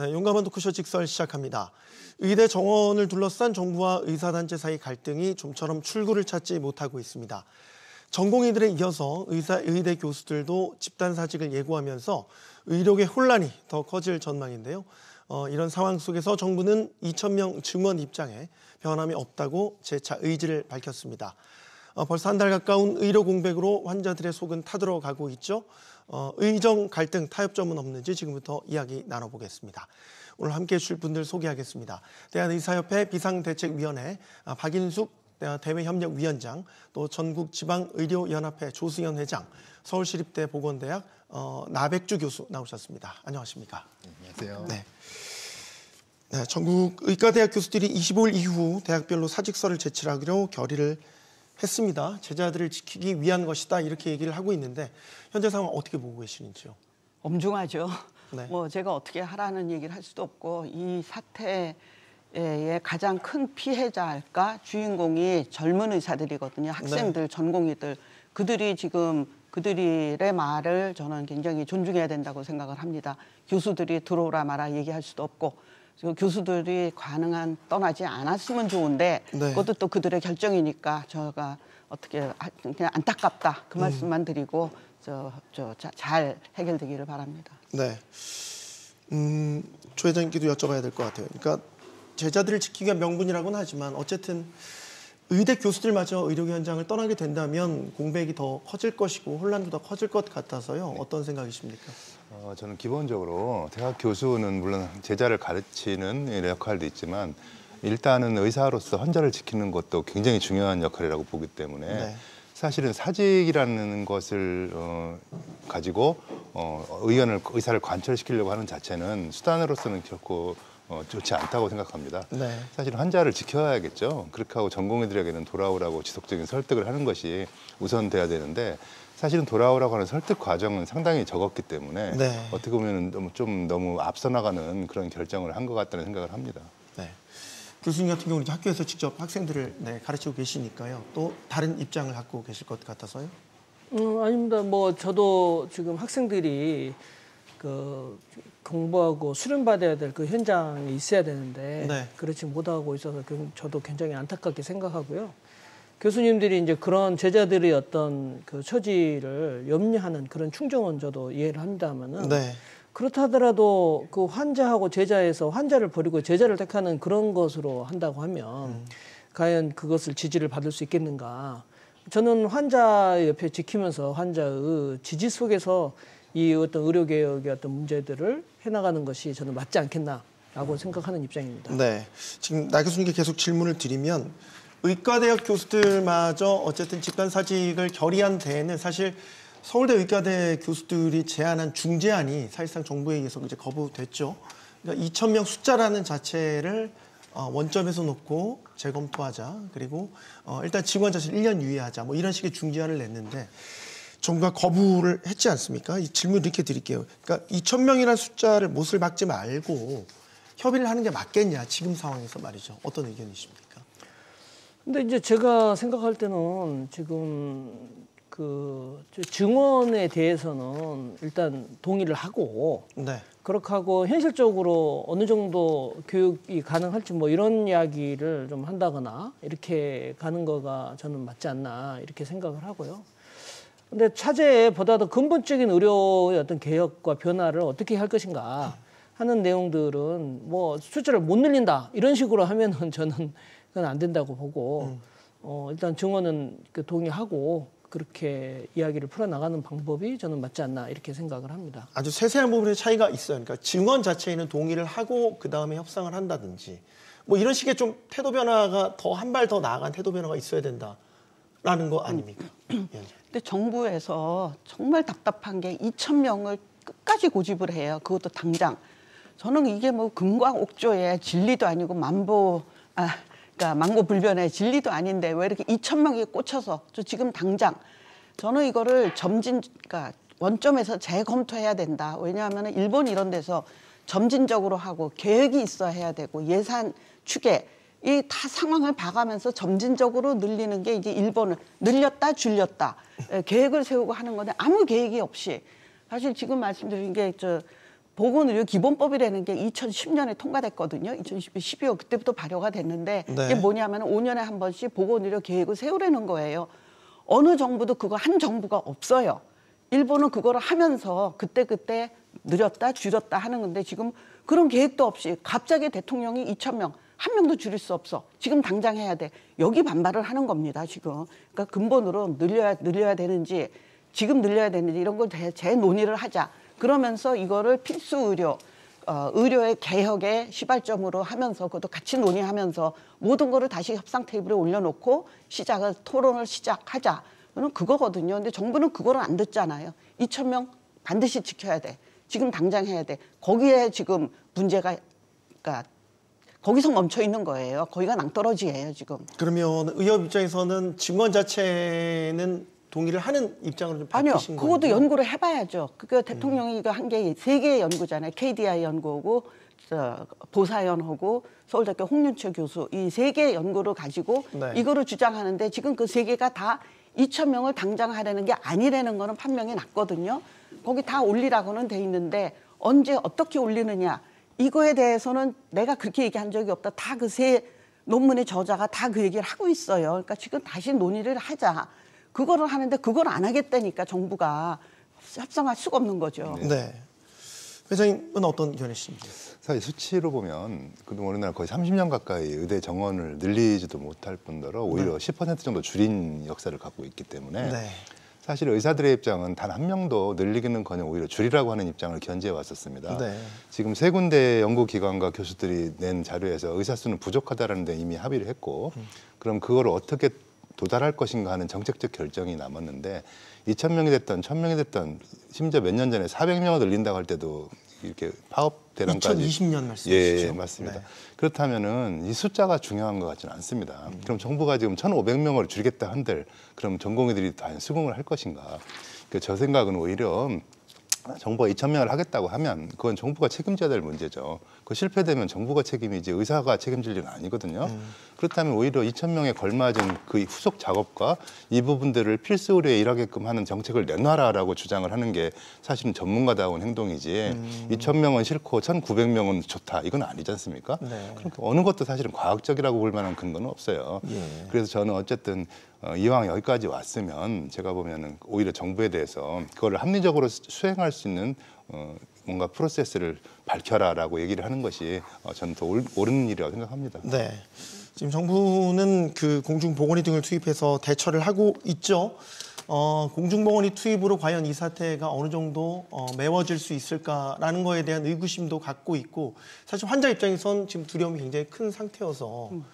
네, 용감한 토크쇼 직설 시작합니다. 의대 정원을 둘러싼 정부와 의사단체 사이 갈등이 좀처럼 출구를 찾지 못하고 있습니다. 전공의들에 이어서 의사, 의대 교수들도 집단 사직을 예고하면서 의료계 혼란이 더 커질 전망인데요. 어, 이런 상황 속에서 정부는 2,000명 증원 입장에 변함이 없다고 재차 의지를 밝혔습니다. 어, 벌써 한 달 가까운 의료 공백으로 환자들의 속은 타들어가고 있죠. 어, 의정 갈등 타협점은 없는지 지금부터 이야기 나눠보겠습니다. 오늘 함께해 주실 분들 소개하겠습니다. 대한의사협회 비상대책위원회 아, 박인숙 대외협력위원장, 또 전국지방의료연합회 조승현 회장, 서울시립대 보건대학 어, 나백주 교수 나오셨습니다. 안녕하십니까? 네, 안녕하세요. 네. 네, 전국 의과대학 교수들이 25일 이후 대학별로 사직서를 제출하기로 결의를 했습니다. 제자들을 지키기 위한 것이다 이렇게 얘기를 하고 있는데 현재 상황 어떻게 보고 계시는지요? 엄중하죠. 네. 뭐 제가 어떻게 하라는 얘기를 할 수도 없고 이 사태의 가장 큰 피해자일까 주인공이 젊은 의사들이거든요. 네. 학생들, 네. 전공의들 그들이 지금 그들의 말을 저는 굉장히 존중해야 된다고 생각을 합니다. 교수들이 들어오라 마라 얘기할 수도 없고 교수들이 가능한 떠나지 않았으면 좋은데 네. 그것도 또 그들의 결정이니까 저가 어떻게 그냥 안타깝다 그 음. 말씀만 드리고 저 저 잘 해결되기를 바랍니다. 네. 음, 조 회장님께도 여쭤봐야 될 것 같아요. 그러니까 제자들을 지키기 위한 명분이라고는 하지만 어쨌든 의대 교수들마저 의료 현장을 떠나게 된다면 공백이 더 커질 것이고 혼란도 더 커질 것 같아서요. 어떤 생각이십니까? 어, 저는 기본적으로 대학 교수는 물론 제자를 가르치는 예, 역할도 있지만 일단은 의사로서 환자를 지키는 것도 굉장히 중요한 역할이라고 보기 때문에 네. 사실은 사직이라는 것을 어, 가지고 어, 의견을 의사를 관철시키려고 하는 자체는 수단으로서는 결코 어, 좋지 않다고 생각합니다. 네. 사실 환자를 지켜야겠죠. 그렇게 하고 전공의들에게는 돌아오라고 지속적인 설득을 하는 것이 우선 돼야 되는데 사실은 돌아오라고 하는 설득 과정은 상당히 적었기 때문에 네. 어떻게 보면 너무 좀 너무 앞서 나가는 그런 결정을 한 것 같다는 생각을 합니다. 네. 교수님 같은 경우는 학교에서 직접 학생들을 네, 가르치고 계시니까요. 또 다른 입장을 갖고 계실 것 같아서요. 음, 아닙니다. 뭐 저도 지금 학생들이 그 공부하고 수련받아야 될 그 현장에 있어야 되는데 네. 그렇지 못하고 있어서 그 저도 굉장히 안타깝게 생각하고요. 교수님들이 이제 그런 제자들의 어떤 그 처지를 염려하는 그런 충정원 저도 이해를 합니다만은 네. 그렇다더라도 그 환자하고 제자에서 환자를 버리고 제자를 택하는 그런 것으로 한다고 하면 음. 과연 그것을 지지를 받을 수 있겠는가? 저는 환자 옆에 지키면서 환자의 지지 속에서 이 어떤 의료 개혁의 어떤 문제들을 해나가는 것이 저는 맞지 않겠나라고 생각하는 입장입니다. 네, 지금 나 교수님께 계속 질문을 드리면 의과대학 교수들마저 어쨌든 집단사직을 결의한 데에는 사실 서울대 의과대 교수들이 제안한 중재안이 사실상 정부에 의해서 이제 거부됐죠. 그러니까 2천 명 숫자라는 자체를 어, 원점에서 놓고 재검토하자. 그리고 어, 일단 직원 자체 1년 유예하자. 뭐 이런 식의 중재안을 냈는데 정부가 거부를 했지 않습니까? 이 질문 이렇게 드릴게요. 그러니까 2천 명이라는 숫자를 못을 박지 말고 협의를 하는 게 맞겠냐 지금 상황에서 말이죠. 어떤 의견이십니까? 근데 이제 제가 생각할 때는 지금 그 증언에 대해서는 일단 동의를 하고 네. 그렇게 하고 현실적으로 어느 정도 교육이 가능할지 뭐 이런 이야기를 좀 한다거나 이렇게 가는 거가 저는 맞지 않나 이렇게 생각을 하고요. 근데 차제에 보다 더 근본적인 의료의 어떤 개혁과 변화를 어떻게 할 것인가 하는 내용들은 뭐수자를못 늘린다 이런 식으로 하면은 저는 그건 안 된다고 보고 음. 어, 일단 증언은 그 동의하고 그렇게 이야기를 풀어나가는 방법이 저는 맞지 않나 이렇게 생각을 합니다. 아주 세세한 부분에 차이가 있어요. 그러니까 증언 자체에는 동의를 하고 그 다음에 협상을 한다든지 뭐 이런 식의 좀 태도 변화가 더 한 발 더 나아간 태도 변화가 있어야 된다라는 거 아닙니까? 음. 예. 근데 정부에서 정말 답답한 게 2천 명을 끝까지 고집을 해요. 그것도 당장. 저는 이게 뭐 금과 옥조의 진리도 아니고 만보 아 그러니까 망고 불변의 진리도 아닌데 왜 이렇게 2천 명이 꽂혀서 저 지금 당장 저는 이거를 점진 그러니까 원점에서 재검토해야 된다. 왜냐하면 일본 이런 데서 점진적으로 하고 계획이 있어야 해야 되고 예산 추계 이 다 상황을 봐가면서 점진적으로 늘리는 게 이제 일본을 늘렸다 줄였다 예, 계획을 세우고 하는 건데 아무 계획이 없이 사실 지금 말씀드린 게저 보건의료 기본법이라는 게 2010년에 통과됐거든요. 2012, 12월 그때부터 발효가 됐는데 네. 이게 뭐냐면 5년에 한 번씩 보건의료 계획을 세우려는 거예요. 어느 정부도 그거 한 정부가 없어요. 일본은 그거를 하면서 그때그때 그때 늘렸다 줄였다 하는 건데 지금 그런 계획도 없이 갑자기 대통령이 2천 명, 한 명도 줄일 수 없어. 지금 당장 해야 돼. 여기 반발을 하는 겁니다, 지금. 그러니까 근본으로 늘려야, 늘려야 되는지 지금 늘려야 되는지 이런 걸 재논의를 하자. 그러면서 이거를 필수 의료 어, 의료의 개혁의 시발점으로 하면서 그것도 같이 논의하면서 모든 거를 다시 협상 테이블에 올려놓고 시작을 토론을 시작하자. 저는 그거거든요. 근데 정부는 그거를 안 듣잖아요. 2천 명 반드시 지켜야 돼. 지금 당장 해야 돼. 거기에 지금 문제가 그러니까 거기서 멈춰 있는 거예요. 거기가 낭떠러지예요, 지금. 그러면 의협 입장에서는 증언 자체는 동의를 하는 입장으로 좀아니 바뀌신 거예요? 그것도 연구를 해봐야죠. 그게 네. 대통령이 이한 게 세 개의 연구잖아요. KDI 연구고 저 보사연하고 서울대학교 홍윤철 교수 이 세 개의 연구를 가지고 네. 이거를 주장하는데 지금 그 세 개가 다 2천 명을 당장 하려는게 아니라는 거는 판명이 났거든요. 거기 다 올리라고는 돼 있는데 언제 어떻게 올리느냐 이거에 대해서는 내가 그렇게 얘기한 적이 없다. 다 그 세 논문의 저자가 다 그 얘기를 하고 있어요. 그러니까 지금 다시 논의를 하자. 그거를 하는데 그걸 안 하겠다니까 정부가 협상할 수가 없는 거죠. 네. 네. 회장님은 어떤 견해십니까 사실 수치로 보면 그동안 우리나라 거의 30년 가까이 의대 정원을 늘리지도 못할 뿐더러 오히려 네. 10% 정도 줄인 역사를 갖고 있기 때문에 네. 사실 의사들의 입장은 단 한 명도 늘리기는커녕 오히려 줄이라고 하는 입장을 견지해 왔었습니다. 네. 지금 세 군데 연구기관과 교수들이 낸 자료에서 의사 수는 부족하다라는 데 이미 합의를 했고 음. 그럼 그걸 어떻게 도달할 것인가 하는 정책적 결정이 남았는데 2천 명이 됐던 1천 명이 됐던 심지어 몇 년 전에 400명을 늘린다고 할 때도 이렇게 파업 대란까지 2020년 말씀이시죠? 예, 예 맞습니다. 네. 그렇다면은 이 숫자가 중요한 것 같지는 않습니다. 음. 그럼 정부가 지금 1,500명을 줄이겠다 한들 그럼 전공의들이 다 수긍을 할 것인가? 그 저 생각은 오히려 정부가 2천 명을 하겠다고 하면 그건 정부가 책임져야 될 문제죠. 그 실패되면 정부가 책임이지 의사가 책임질 일은 아니거든요. 음. 그렇다면 오히려 2천 명에 걸맞은 그 후속 작업과 이 부분들을 필수 의료에 일하게끔 하는 정책을 내놔라라고 주장을 하는 게 사실은 전문가다운 행동이지 음. 2천 명은 싫고 1,900명은 좋다 이건 아니지 않습니까? 네. 그러니까 어느 것도 사실은 과학적이라고 볼 만한 근거는 없어요. 예. 그래서 저는 어쨌든 어, 이왕 여기까지 왔으면 제가 보면은 오히려 정부에 대해서 그걸 합리적으로 수행할 수 있는 어, 뭔가 프로세스를 밝혀라라고 얘기를 하는 것이 어, 저는 더 옳은 일이라고 생각합니다. 네. 지금 정부는 그 공중보건이 등을 투입해서 대처를 하고 있죠. 어, 공중보건이 투입으로 과연 이 사태가 어느 정도 어, 메워질 수 있을까라는 거에 대한 의구심도 갖고 있고 사실 환자 입장에선 지금 두려움이 굉장히 큰 상태여서 음.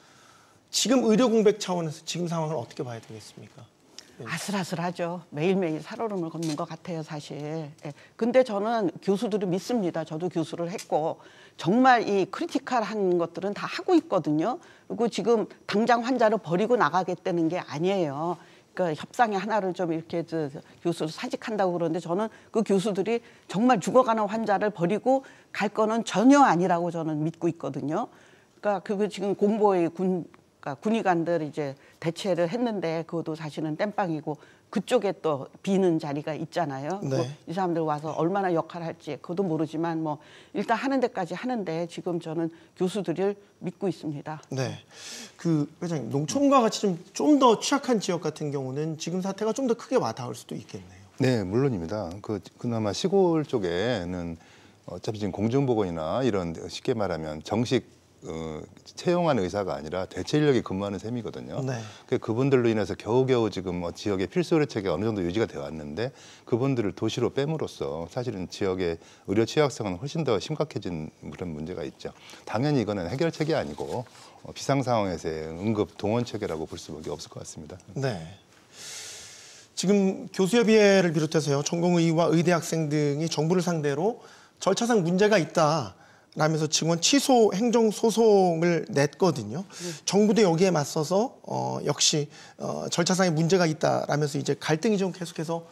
지금 의료 공백 차원에서 지금 상황을 어떻게 봐야 되겠습니까? 네. 아슬아슬하죠. 매일매일 살얼음을 걷는 것 같아요, 사실. 예. 근데 저는 교수들을 믿습니다. 저도 교수를 했고 정말 이 크리티컬한 것들은 다 하고 있거든요. 그리고 지금 당장 환자를 버리고 나가겠다는 게 아니에요. 그러니까 협상의 하나를 좀 이렇게 저 교수를 사직한다고 그러는데 저는 그 교수들이 정말 죽어가는 환자를 버리고 갈 거는 전혀 아니라고 저는 믿고 있거든요. 그러니까 그게 지금 공보의 군 그러니까 군의관들 이제 대체를 했는데 그것도 사실은 땜빵이고 그쪽에 또 비는 자리가 있잖아요. 뭐 네. 이 사람들 와서 얼마나 역할을 할지 그것도 모르지만 뭐 일단 하는 데까지 하는데 지금 저는 교수들을 믿고 있습니다. 네. 그 회장님 농촌과 같이 좀 좀 더 취약한 지역 같은 경우는 지금 사태가 좀 더 크게 와닿을 수도 있겠네요. 네, 물론입니다. 그 그나마 시골 쪽에는 어차피 지금 공중보건이나 이런 쉽게 말하면 정식 어, 채용한 의사가 아니라 대체 인력이 근무하는 셈이거든요. 네. 그 그분들로 인해서 겨우겨우 지금 뭐 지역의 필수 의료체계가 어느 정도 유지가 되어 왔는데 그분들을 도시로 빼으로써 사실은 지역의 의료 취약성은 훨씬 더 심각해진 그런 문제가 있죠. 당연히 이거는 해결책이 아니고 어, 비상 상황에서의 응급 동원 체계라고 볼 수밖에 없을 것 같습니다. 네. 지금 교수협의회를 비롯해서요, 전공의와 의대 학생 등이 정부를 상대로 절차상 문제가 있다. 라면서 증언 취소 행정 소송을 냈거든요. 네. 정부도 여기에 맞서서 어, 역시 어, 절차상의 문제가 있다라면서 이제 갈등이 좀 계속해서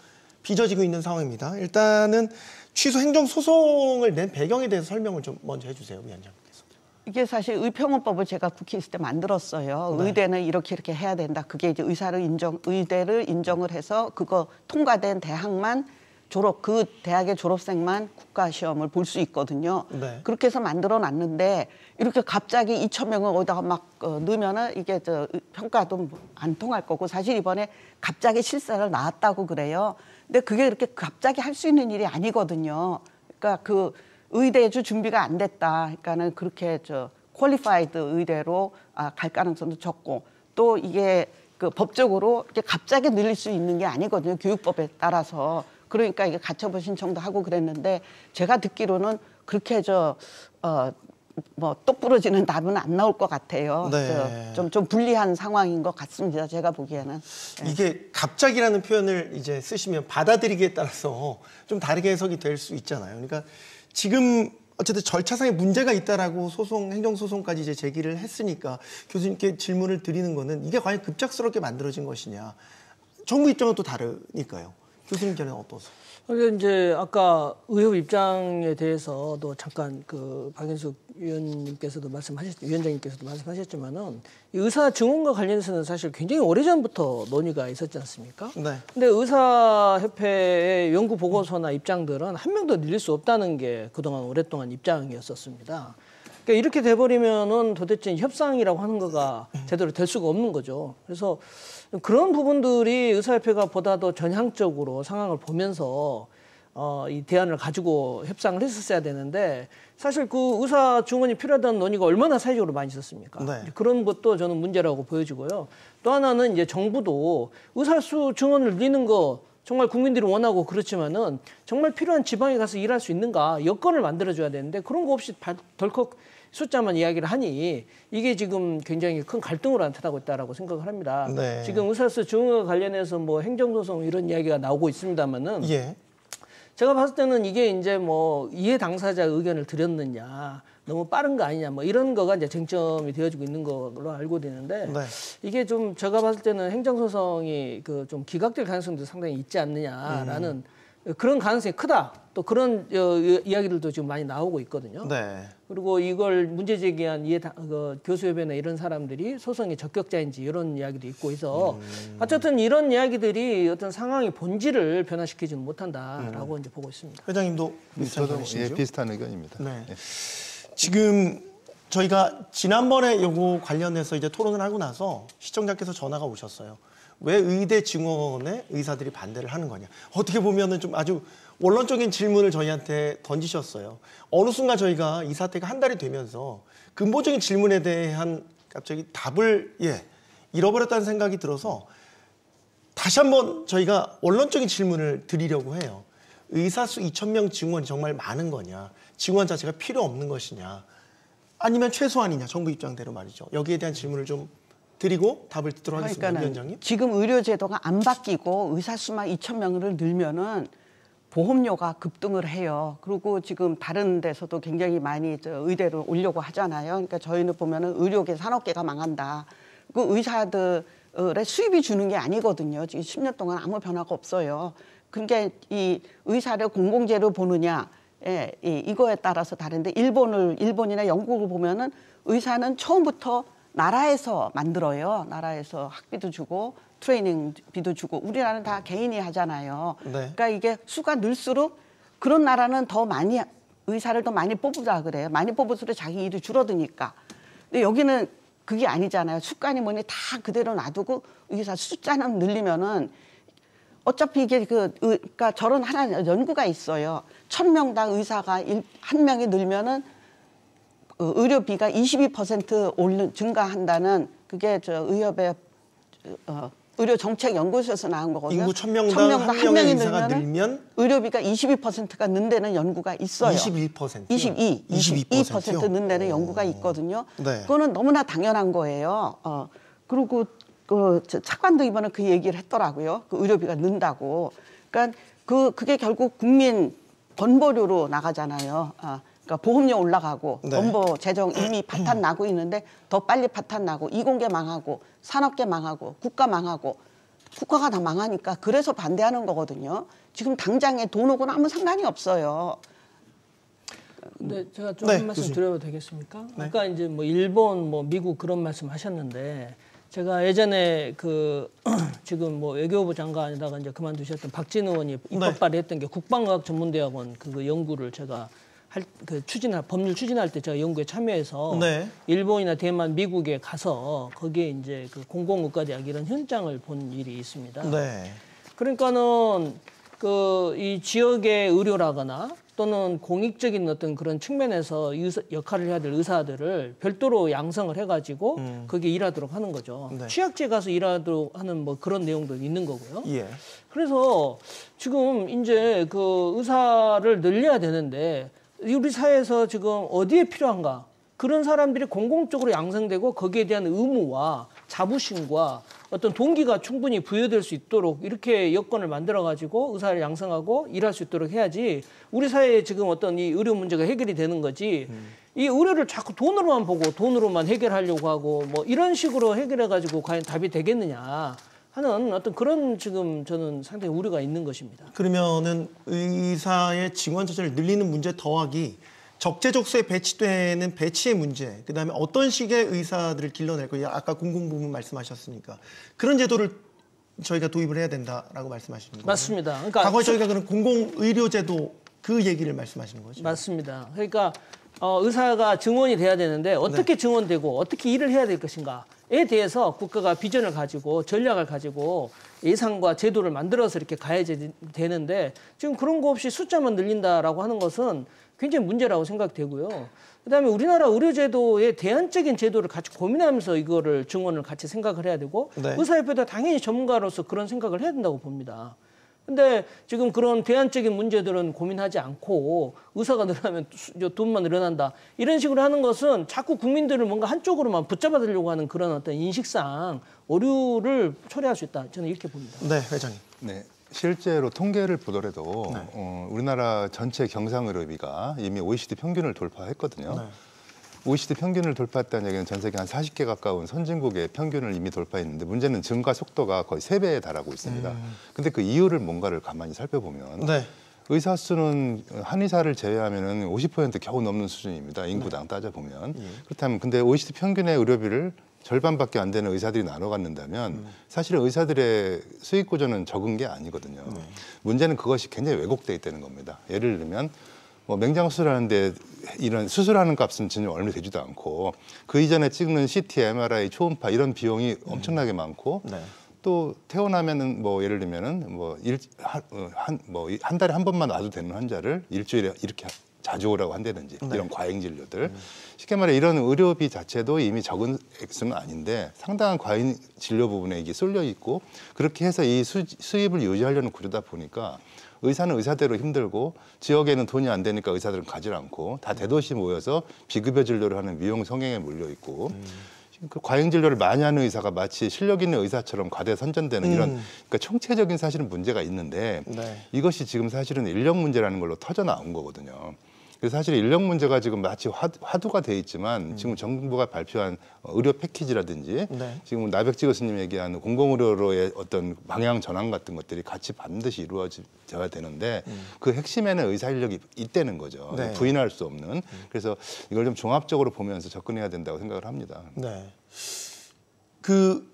빚어지고 있는 상황입니다. 일단은 취소 행정 소송을 낸 배경에 대해서 설명을 좀 먼저 해주세요, 위원장님께서. 이게 사실 의평원법을 제가 국회 있을 때 만들었어요. 네. 의대는 이렇게 이렇게 해야 된다. 그게 이제 의사를 인정, 의대를 인정을 해서 그거 통과된 대학만 졸업 그 대학의 졸업생만 국가 시험을 볼 수 있거든요. 네. 그렇게 해서 만들어 놨는데 이렇게 갑자기 2천 명을 어디다가 막 어, 넣으면은 이게 저 평가도 안 통할 거고 사실 이번에 갑자기 실사를 나왔다고 그래요. 근데 그게 이렇게 갑자기 할 수 있는 일이 아니거든요. 그러니까 그 의대주 준비가 안 됐다. 그러니까는 그렇게 저 퀄리파이드 의대로 아, 갈 가능성도 적고 또 이게 그 법적으로 이렇게 갑자기 늘릴 수 있는 게 아니거든요. 교육법에 따라서. 그러니까 이게 가처분 신청도 하고 그랬는데 제가 듣기로는 그렇게 저 어, 뭐 똑부러지는 답은 안 나올 것 같아요. 네. 그 좀, 좀 불리한 상황인 것 같습니다. 제가 보기에는. 네. 이게 갑작이라는 표현을 이제 쓰시면 받아들이기에 따라서 좀 다르게 해석이 될 수 있잖아요. 그러니까 지금 어쨌든 절차상의 문제가 있다라고 소송 행정소송까지 이제 제기를 했으니까 교수님께 질문을 드리는 거는 이게 과연 급작스럽게 만들어진 것이냐 정부 입장은 또 다르니까요. 교수님께는 어떠세요? 이제 아까 의협 입장에 대해서도 잠깐 그 박인숙 위원님께서도 말씀하셨 위원장님께서도 말씀하셨지만은 의사 증언과 관련해서는 사실 굉장히 오래전부터 논의가 있었지 않습니까? 네. 근데 의사 협회의 연구 보고서나 입장들은 한 명도 늘릴 수 없다는 게 그동안 오랫동안 입장이었었습니다. 그러니까 이렇게 돼버리면은 도대체 협상이라고 하는 거가 음. 제대로 될 수가 없는 거죠. 그래서 그런 부분들이 의사협회가 보다 더 전향적으로 상황을 보면서 어, 이 대안을 가지고 협상을 했었어야 되는데 사실 그 의사 증언이 필요하다는 논의가 얼마나 사회적으로 많이 있었습니까? 네. 그런 것도 저는 문제라고 보여지고요. 또 하나는 이제 정부도 의사 수증언을 늘리는 거 정말 국민들이 원하고 그렇지만은 정말 필요한 지방에 가서 일할 수 있는가 여건을 만들어줘야 되는데 그런 거 없이 덜컥 숫자만 이야기를 하니 이게 지금 굉장히 큰 갈등으로 나타나고 있다라고 생각을 합니다. 네. 지금 의사스 증후과 관련해서 뭐 행정소송 이런 이야기가 나오고 있습니다만은 예. 제가 봤을 때는 이게 이제 뭐 이해 당사자 의견을 드렸느냐 너무 빠른 거 아니냐 뭐 이런 거가 이제 쟁점이 되어지고 있는 걸로 알고 되는데 네. 이게 좀 제가 봤을 때는 행정소송이 그 좀 기각될 가능성도 상당히 있지 않느냐라는 음. 그런 가능성이 크다. 또 그런 어, 이야기들도 지금 많이 나오고 있거든요. 네. 그리고 이걸 문제 제기한 이해 그 교수협회나 이런 사람들이 소송의 적격자인지 이런 이야기도 있고 해서 음. 어쨌든 이런 이야기들이 어떤 상황의 본질을 변화시키지는 못한다라고 음. 이제 보고 있습니다. 회장님도 네, 저도 예, 비슷한 의견입니다. 네. 예. 지금 저희가 지난번에 요거 관련해서 이제 토론을 하고 나서 시청자께서 전화가 오셨어요. 왜 의대 증원에 의사들이 반대를 하는 거냐. 어떻게 보면좀 아주 원론적인 질문을 저희한테 던지셨어요. 어느 순간 저희가 이 사태가 한 달이 되면서 근본적인 질문에 대한 갑자기 답을 예 잃어버렸다는 생각이 들어서 다시 한번 저희가 원론적인 질문을 드리려고 해요. 의사 수 2천 명 증원이 정말 많은 거냐? 증원 자체가 필요 없는 것이냐? 아니면 최소한이냐? 정부 입장대로 말이죠. 여기에 대한 질문을 좀 드리고 답을 듣도록 하겠습니다. 위원장님. 지금 의료 제도가 안 바뀌고 의사 수만 2천 명을 늘면은 보험료가 급등을 해요. 그리고 지금 다른 데서도 굉장히 많이 저 의대를 올려고 하잖아요. 그러니까 저희는 보면은 의료계 산업계가 망한다. 그 의사들의 수입이 주는 게 아니거든요. 지금 10년 동안 아무 변화가 없어요. 그러니까 이 의사를 공공재로 보느냐 예, 이거에 따라서 다른데 일본을 일본이나 영국을 보면은 의사는 처음부터 나라에서 만들어요. 나라에서 학비도 주고 트레이닝 비도 주고 우리나라는 다 개인이 하잖아요. 네. 그러니까 이게 수가 늘수록 그런 나라는 더 많이 의사를 더 많이 뽑으라 그래요. 많이 뽑을수록 자기 일이 줄어드니까. 근데 여기는 그게 아니잖아요. 숫간이 뭐니 다 그대로 놔두고 의사 숫자는 늘리면은 어차피 이게 그, 그러니까 저런 하나 연구가 있어요. 천명당 의사가 일, 한 명이 늘면은 어, 의료비가 22%올른 증가한다는 그게 저 의협의 어, 의료 정책 연구소에서 나온 거거든요. 인구 1000명당, 1명당한 명이 늘면, 늘면 의료비가 22%가 는데는 연구가 있어요. 22%요? 22, 22%, 22% 는데는 연구가 있거든요. 네. 그거는 너무나 당연한 거예요. 어, 그리고 그 차관도 이번에 그 얘기를 했더라고요. 그 의료비가 는다고. 그러니까 그 그게 결국 국민 번보료로 나가잖아요. 아, 그러니까 보험료 올라가고 네. 원보 재정 이미 파탄 나고 있는데 더 빨리 파탄 나고 이공계 망하고 산업계 망하고 국가 망하고 국가가 다 망하니까 그래서 반대하는 거거든요. 지금 당장에 돈 오고는 아무 상관이 없어요. 근데 제가 좀 네, 말씀 드려도 되겠습니까? 네. 아까 이제 뭐 일본, 뭐 미국 그런 말씀 하셨는데 제가 예전에 그 지금 뭐 외교부 장관에다가 이제 그만두셨던 박진 의원이 네. 입법 발의했던 게 국방과학전문대학원 그 연구를 제가 할, 그 추진할 법률 추진할 때 제가 연구에 참여해서 네. 일본이나 대만, 미국에 가서 거기에 이제 그 공공의과대학 이런 현장을 본 일이 있습니다. 네. 그러니까는 그 이 지역의 의료라거나 또는 공익적인 어떤 그런 측면에서 유사, 역할을 해야 될 의사들을 별도로 양성을 해가지고 음. 거기에 일하도록 하는 거죠. 네. 취약지에 가서 일하도록 하는 뭐 그런 내용도 있는 거고요. 예. 그래서 지금 이제 그 의사를 늘려야 되는데 우리 사회에서 지금 어디에 필요한가? 그런 사람들이 공공적으로 양성되고 거기에 대한 의무와 자부심과 어떤 동기가 충분히 부여될 수 있도록 이렇게 여건을 만들어 가지고 의사를 양성하고 일할 수 있도록 해야지 우리 사회에 지금 어떤 이 의료 문제가 해결이 되는 거지 음. 이 의료를 자꾸 돈으로만 보고 돈으로만 해결하려고 하고 뭐 이런 식으로 해결해 가지고 과연 답이 되겠느냐 하는 어떤 그런 지금 저는 상당히 우려가 있는 것입니다. 그러면은 의사의 직원 자체를 늘리는 문제 더하기 적재적소에 배치되는 배치의 문제, 그 다음에 어떤 식의 의사들을 길러낼 거예요. 아까 공공 부분 말씀하셨으니까 그런 제도를 저희가 도입을 해야 된다라고 말씀하시는 거예요. 맞습니다. 그러니까 과거 저희가 그런 공공 의료 제도 그 얘기를 말씀하시는 거죠. 맞습니다. 그러니까 어, 의사가 증원이 돼야 되는데 어떻게 네. 증원되고 어떻게 일을 해야 될 것인가 에 대해서 국가가 비전을 가지고 전략을 가지고 예산과 제도를 만들어서 이렇게 가야지 되는데 지금 그런 거 없이 숫자만 늘린다라고 하는 것은 굉장히 문제라고 생각되고요. 그다음에 우리나라 의료제도의 대안적인 제도를 같이 고민하면서 이거를 증언을 같이 생각을 해야 되고 네. 의사협회도 당연히 전문가로서 그런 생각을 해야 된다고 봅니다. 근데 지금 그런 대안적인 문제들은 고민하지 않고 의사가 늘어나면 돈만 늘어난다. 이런 식으로 하는 것은 자꾸 국민들을 뭔가 한쪽으로만 붙잡아들려고 하는 그런 어떤 인식상 오류를 초래할 수 있다. 저는 이렇게 봅니다. 네, 회장님. 네. 실제로 통계를 보더라도 네. 어, 우리나라 전체 경상의료비가 이미 OECD 평균을 돌파했거든요. 네. OECD 평균을 돌파했다는 얘기는 전 세계 한 40개 가까운 선진국의 평균을 이미 돌파했는데 문제는 증가 속도가 거의 세배에 달하고 있습니다. 음. 근데 그 이유를 뭔가를 가만히 살펴보면 네. 의사 수는 한의사를 제외하면 은50% 겨우 넘는 수준입니다. 인구당 네. 따져보면. 예. 그렇다면 근데 OECD 평균의 의료비를 절반밖에 안 되는 의사들이 나눠 갖는다면 음. 사실은 의사들의 수익 구조는 적은 게 아니거든요. 네. 문제는 그것이 굉장히 왜곡돼 있다는 겁니다. 예를 들면 뭐 맹장수술하는데 이런 수술하는 값은 전혀 얼마 되지도 않고 그 이전에 찍는 CT, MRI, 초음파 이런 비용이 엄청나게 많고 네. 또 태어나면은 뭐 예를 들면은 뭐 일 한뭐한 어, 뭐 달에 한 번만 와도 되는 환자를 일주일에 이렇게 자주 오라고 한다든지 네. 이런 과잉 진료들 음. 쉽게 말해 이런 의료비 자체도 이미 적은 액수는 아닌데 상당한 과잉 진료 부분에 이게 쏠려 있고 그렇게 해서 이 수, 수입을 유지하려는 구조다 보니까 의사는 의사대로 힘들고 지역에는 돈이 안 되니까 의사들은 가질 않고 다 대도시 모여서 비급여 진료를 하는 미용 성향에 몰려 있고 음. 그 과잉 진료를 많이 하는 의사가 마치 실력 있는 의사처럼 과대 선전되는 음. 이런 그러니까 총체적인 사실은 문제가 있는데 네. 이것이 지금 사실은 인력 문제라는 걸로 터져 나온 거거든요. 그래서 사실 인력 문제가 지금 마치 화두, 가돼 있지만 음. 지금 정부가 발표한 의료 패키지라든지 네. 지금 나백지 교수님 얘기하는 공공의료로의 어떤 방향 전환 같은 것들이 같이 반드시 이루어져야 되는데 음. 그 핵심에는 의사 인력이 있다는 거죠. 네. 부인할 수 없는. 음. 그래서 이걸 좀 종합적으로 보면서 접근해야 된다고 생각을 합니다. 네. 그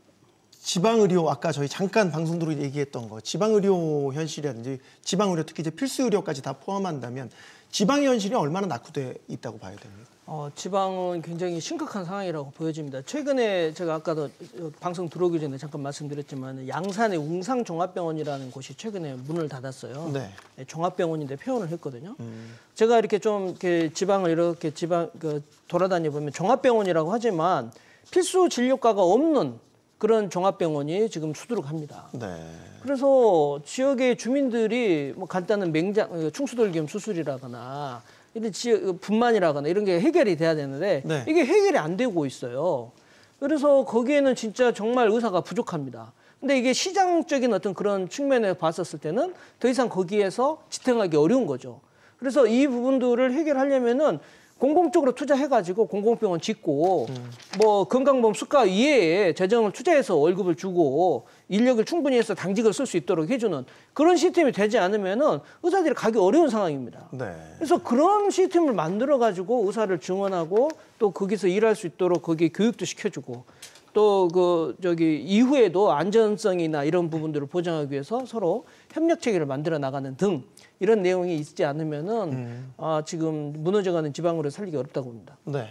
지방의료 아까 저희 잠깐 방송으로 얘기했던 거 지방의료 현실이라든지 지방의료 특히 이제 필수의료까지 다 포함한다면 지방의 현실이 얼마나 낙후돼 있다고 봐야 됩니까? 어, 지방은 굉장히 심각한 상황이라고 보여집니다. 최근에 제가 아까도 방송 들어오기 전에 잠깐 말씀드렸지만 양산의 웅상종합병원이라는 곳이 최근에 문을 닫았어요. 네. 예, 종합병원인데 표현을 했거든요. 음. 제가 이렇게 좀 이렇게 지방을 이렇게 지방 그, 돌아다녀 보면 종합병원이라고 하지만 필수 진료과가 없는 그런 종합병원이 지금 수두룩합니다. 네. 그래서 지역의 주민들이 뭐 간단한 맹장 어, 충수돌기염 수술이라거나 이런 지역 어, 분만이라거나 이런 게 해결이 돼야 되는데 네. 이게 해결이 안 되고 있어요. 그래서 거기에는 진짜 정말 의사가 부족합니다. 근데 이게 시장적인 어떤 그런 측면에 봤었을 때는 더 이상 거기에서 지탱하기 어려운 거죠. 그래서 이 부분들을 해결하려면은 공공적으로 투자해가지고 공공병원 짓고 음. 뭐 건강보험 수가 이외에 재정을 투자해서 월급을 주고 인력을 충분히 해서 당직을 쓸 수 있도록 해주는 그런 시스템이 되지 않으면은 의사들이 가기 어려운 상황입니다. 네. 그래서 그런 시스템을 만들어가지고 의사를 증원하고 또 거기서 일할 수 있도록 거기에 교육도 시켜주고 또 그 저기 이후에도 안전성이나 이런 부분들을 보장하기 위해서 서로 협력 체계를 만들어 나가는 등 이런 내용이 있지 않으면은 음. 아, 지금 무너져가는 지방으로 살리기 어렵다고 봅니다. 네,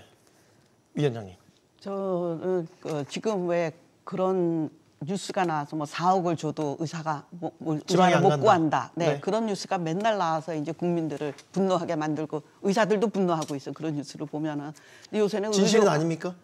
위원장님. 저는 어, 지금 왜 그런 뉴스가 나와서 뭐 4억을 줘도 의사가 뭐, 뭐 의사를 못 간다. 구한다. 네, 네, 그런 뉴스가 맨날 나와서 이제 국민들을 분노하게 만들고 의사들도 분노하고 있어. 그런 뉴스를 보면은 요새는 진실은 의료 아닙니까?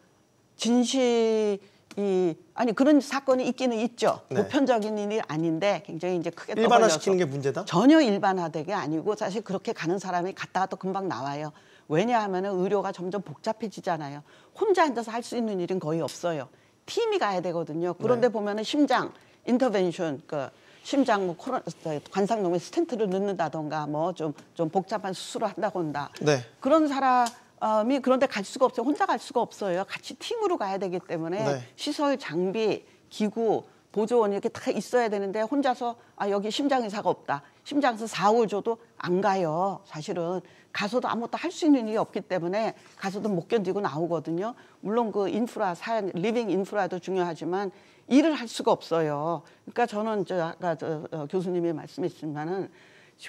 진실 이 아니 그런 사건이 있기는 있죠. 네. 보편적인 일이 아닌데 굉장히 이제 크게 일반화시키는 게 문제다. 전혀 일반화되게 아니고 사실 그렇게 가는 사람이 갔다가 또 금방 나와요. 왜냐하면 의료가 점점 복잡해지잖아요. 혼자 앉아서 할 수 있는 일은 거의 없어요. 팀이 가야 되거든요. 그런데 네. 보면은 심장 인터벤션 그 심장 뭐 코로 나 관상염에 스탠트를 넣는다던가 뭐 좀좀 좀 복잡한 수술을 한다고 한다. 네. 그런 사람 음, 그런데 갈 수가 없어요. 혼자 갈 수가 없어요. 같이 팀으로 가야 되기 때문에 네. 시설, 장비, 기구, 보조원 이렇게 다 있어야 되는데 혼자서 아 여기 심장 의사가 없다. 심장 서사 4월 줘도 안 가요. 사실은 가서도 아무것도 할 수 있는 일이 없기 때문에 가서도 못 견디고 나오거든요. 물론 그 인프라 사 리빙 인프라도 중요하지만 일을 할 수가 없어요. 그러니까 저는 저 아까 저, 어, 교수님이 말씀했지만은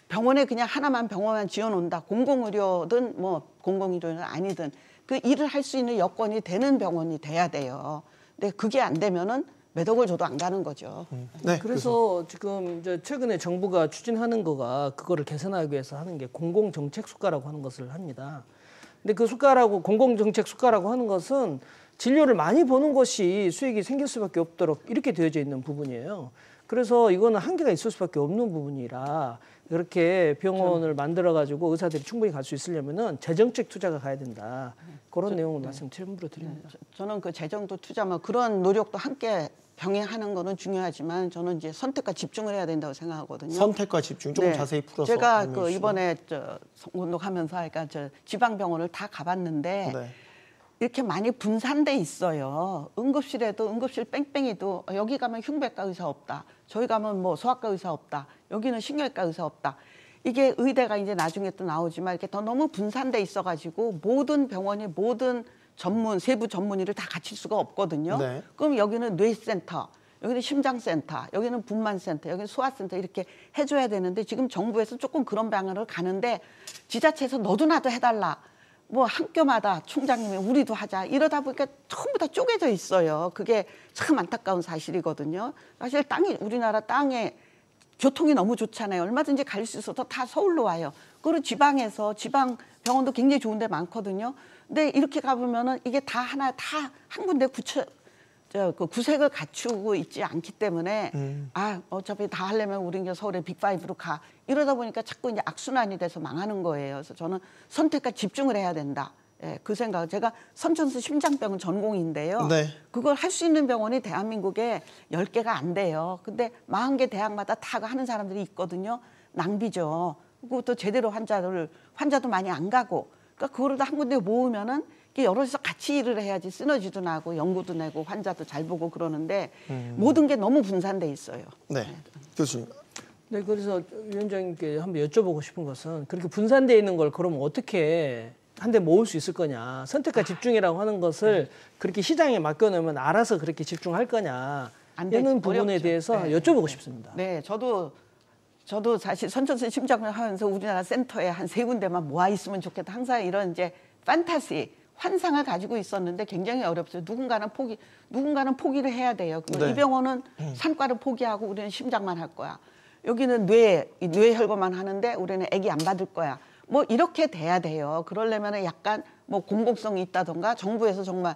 병원에 그냥 하나만 병원만 지어놓는다. 공공의료든 뭐 공공의료는 아니든 그 일을 할 수 있는 여건이 되는 병원이 돼야 돼요. 근데 그게 안 되면은 매덕을 줘도 안 가는 거죠. 네, 네 그래서, 그래서, 지금 이제 최근에 정부가 추진하는 거가 그거를 개선하기 위해서 하는 게 공공 정책 수가라고 하는 것을 합니다. 근데 그 수가라고 공공 정책 수가라고 하는 것은 진료를 많이 보는 것이 수익이 생길 수밖에 없도록 이렇게 되어져 있는 부분이에요. 그래서 이거는 한계가 있을 수밖에 없는 부분이라 그렇게 병원을 그렇죠. 만들어 가지고 의사들이 충분히 갈 수 있으려면은 재정적 투자가 가야 된다 그런 저, 내용을 네. 말씀 첨으로 드립니다. 네. 저, 는그 재정도 투자 뭐 그런 노력도 함께 병행하는 거는 중요하지만 저는 이제 선택과 집중을 해야 된다고 생각하거든요. 선택과 집중 조 네. 자세히 풀어서 제가 그 이번에 저 운동하면서 그러니까 저 지방 병원을 다 가봤는데. 네. 이렇게 많이 분산돼 있어요. 응급실에도 응급실 뺑뺑이도 여기 가면 흉부외과 의사 없다. 저희 가면 뭐 소아과 의사 없다. 여기는 신경외과 의사 없다. 이게 의대가 이제 나중에 또 나오지만 이렇게 더 너무 분산돼 있어가지고 모든 병원이 모든 전문 세부 전문의를 다 갖출 수가 없거든요. 네. 그럼 여기는 뇌센터, 여기는 심장센터, 여기는 분만센터, 여기는 소아센터 이렇게 해줘야 되는데 지금 정부에서 조금 그런 방향으로 가는데 지자체에서 너도 나도 해달라. 뭐 학교마다 총장님이 우리도 하자 이러다 보니까 전부 다 쪼개져 있어요. 그게 참 안타까운 사실이거든요. 사실 땅이 우리나라 땅에 교통이 너무 좋잖아요. 얼마든지 갈 수 있어서 다 서울로 와요. 그리고 지방에서 지방 병원도 굉장히 좋은 데 많거든요. 근데 이렇게 가보면은 이게 다 하나 다 한 군데 구체 그 구색을 갖추고 있지 않기 때문에 음. 아 어차피 다 하려면 우리 이제 서울의 빅파이브로가 이러다 보니까 자꾸 이제 악순환이 돼서 망하는 거예요. 그래서 저는 선택과 집중을 해야 된다. 예, 그 생각. 제가 선천수 심장병 전공인데요. 네. 그걸 할 수 있는 병원이 대한민국에 열개가안 돼요. 근데 마흔 개 대학마다 다 하는 사람들이 있거든요. 낭비죠. 그리고 또 제대로 환자를 환자도 많이 안 가고 그러니까 그거를 한 군데 모으면은 여럿이서 같이 일을 해야지 시너지도 나고 연구도 내고 환자도 잘 보고 그러는데 음. 모든 게 너무 분산돼 있어요. 네, 네. 교수님. 네, 그래서 위원장님께 한번 여쭤보고 싶은 것은 그렇게 분산돼 있는 걸 그럼 어떻게 한데 모을 수 있을 거냐 선택과 아. 집중이라고 하는 것을 네. 그렇게 시장에 맡겨놓으면 알아서 그렇게 집중할 거냐 이는 부분에 어렵죠. 대해서 네. 여쭤보고 싶습니다. 네, 저도 저도 사실 선천성 심장병 하면서 우리나라 센터에 한 세 군데만 모아 있으면 좋겠다 항상 이런 이제 판타시 환상을 가지고 있었는데 굉장히 어렵어요. 누군가는 포기, 누군가는 포기를 해야 돼요. 네. 이병원은 음. 산과를 포기하고 우리는 심장만 할 거야. 여기는 뇌, 뇌혈관만 하는데 우리는 애기 안 받을 거야. 뭐 이렇게 돼야 돼요. 그러려면 약간 뭐 공공성이 있다던가 정부에서 정말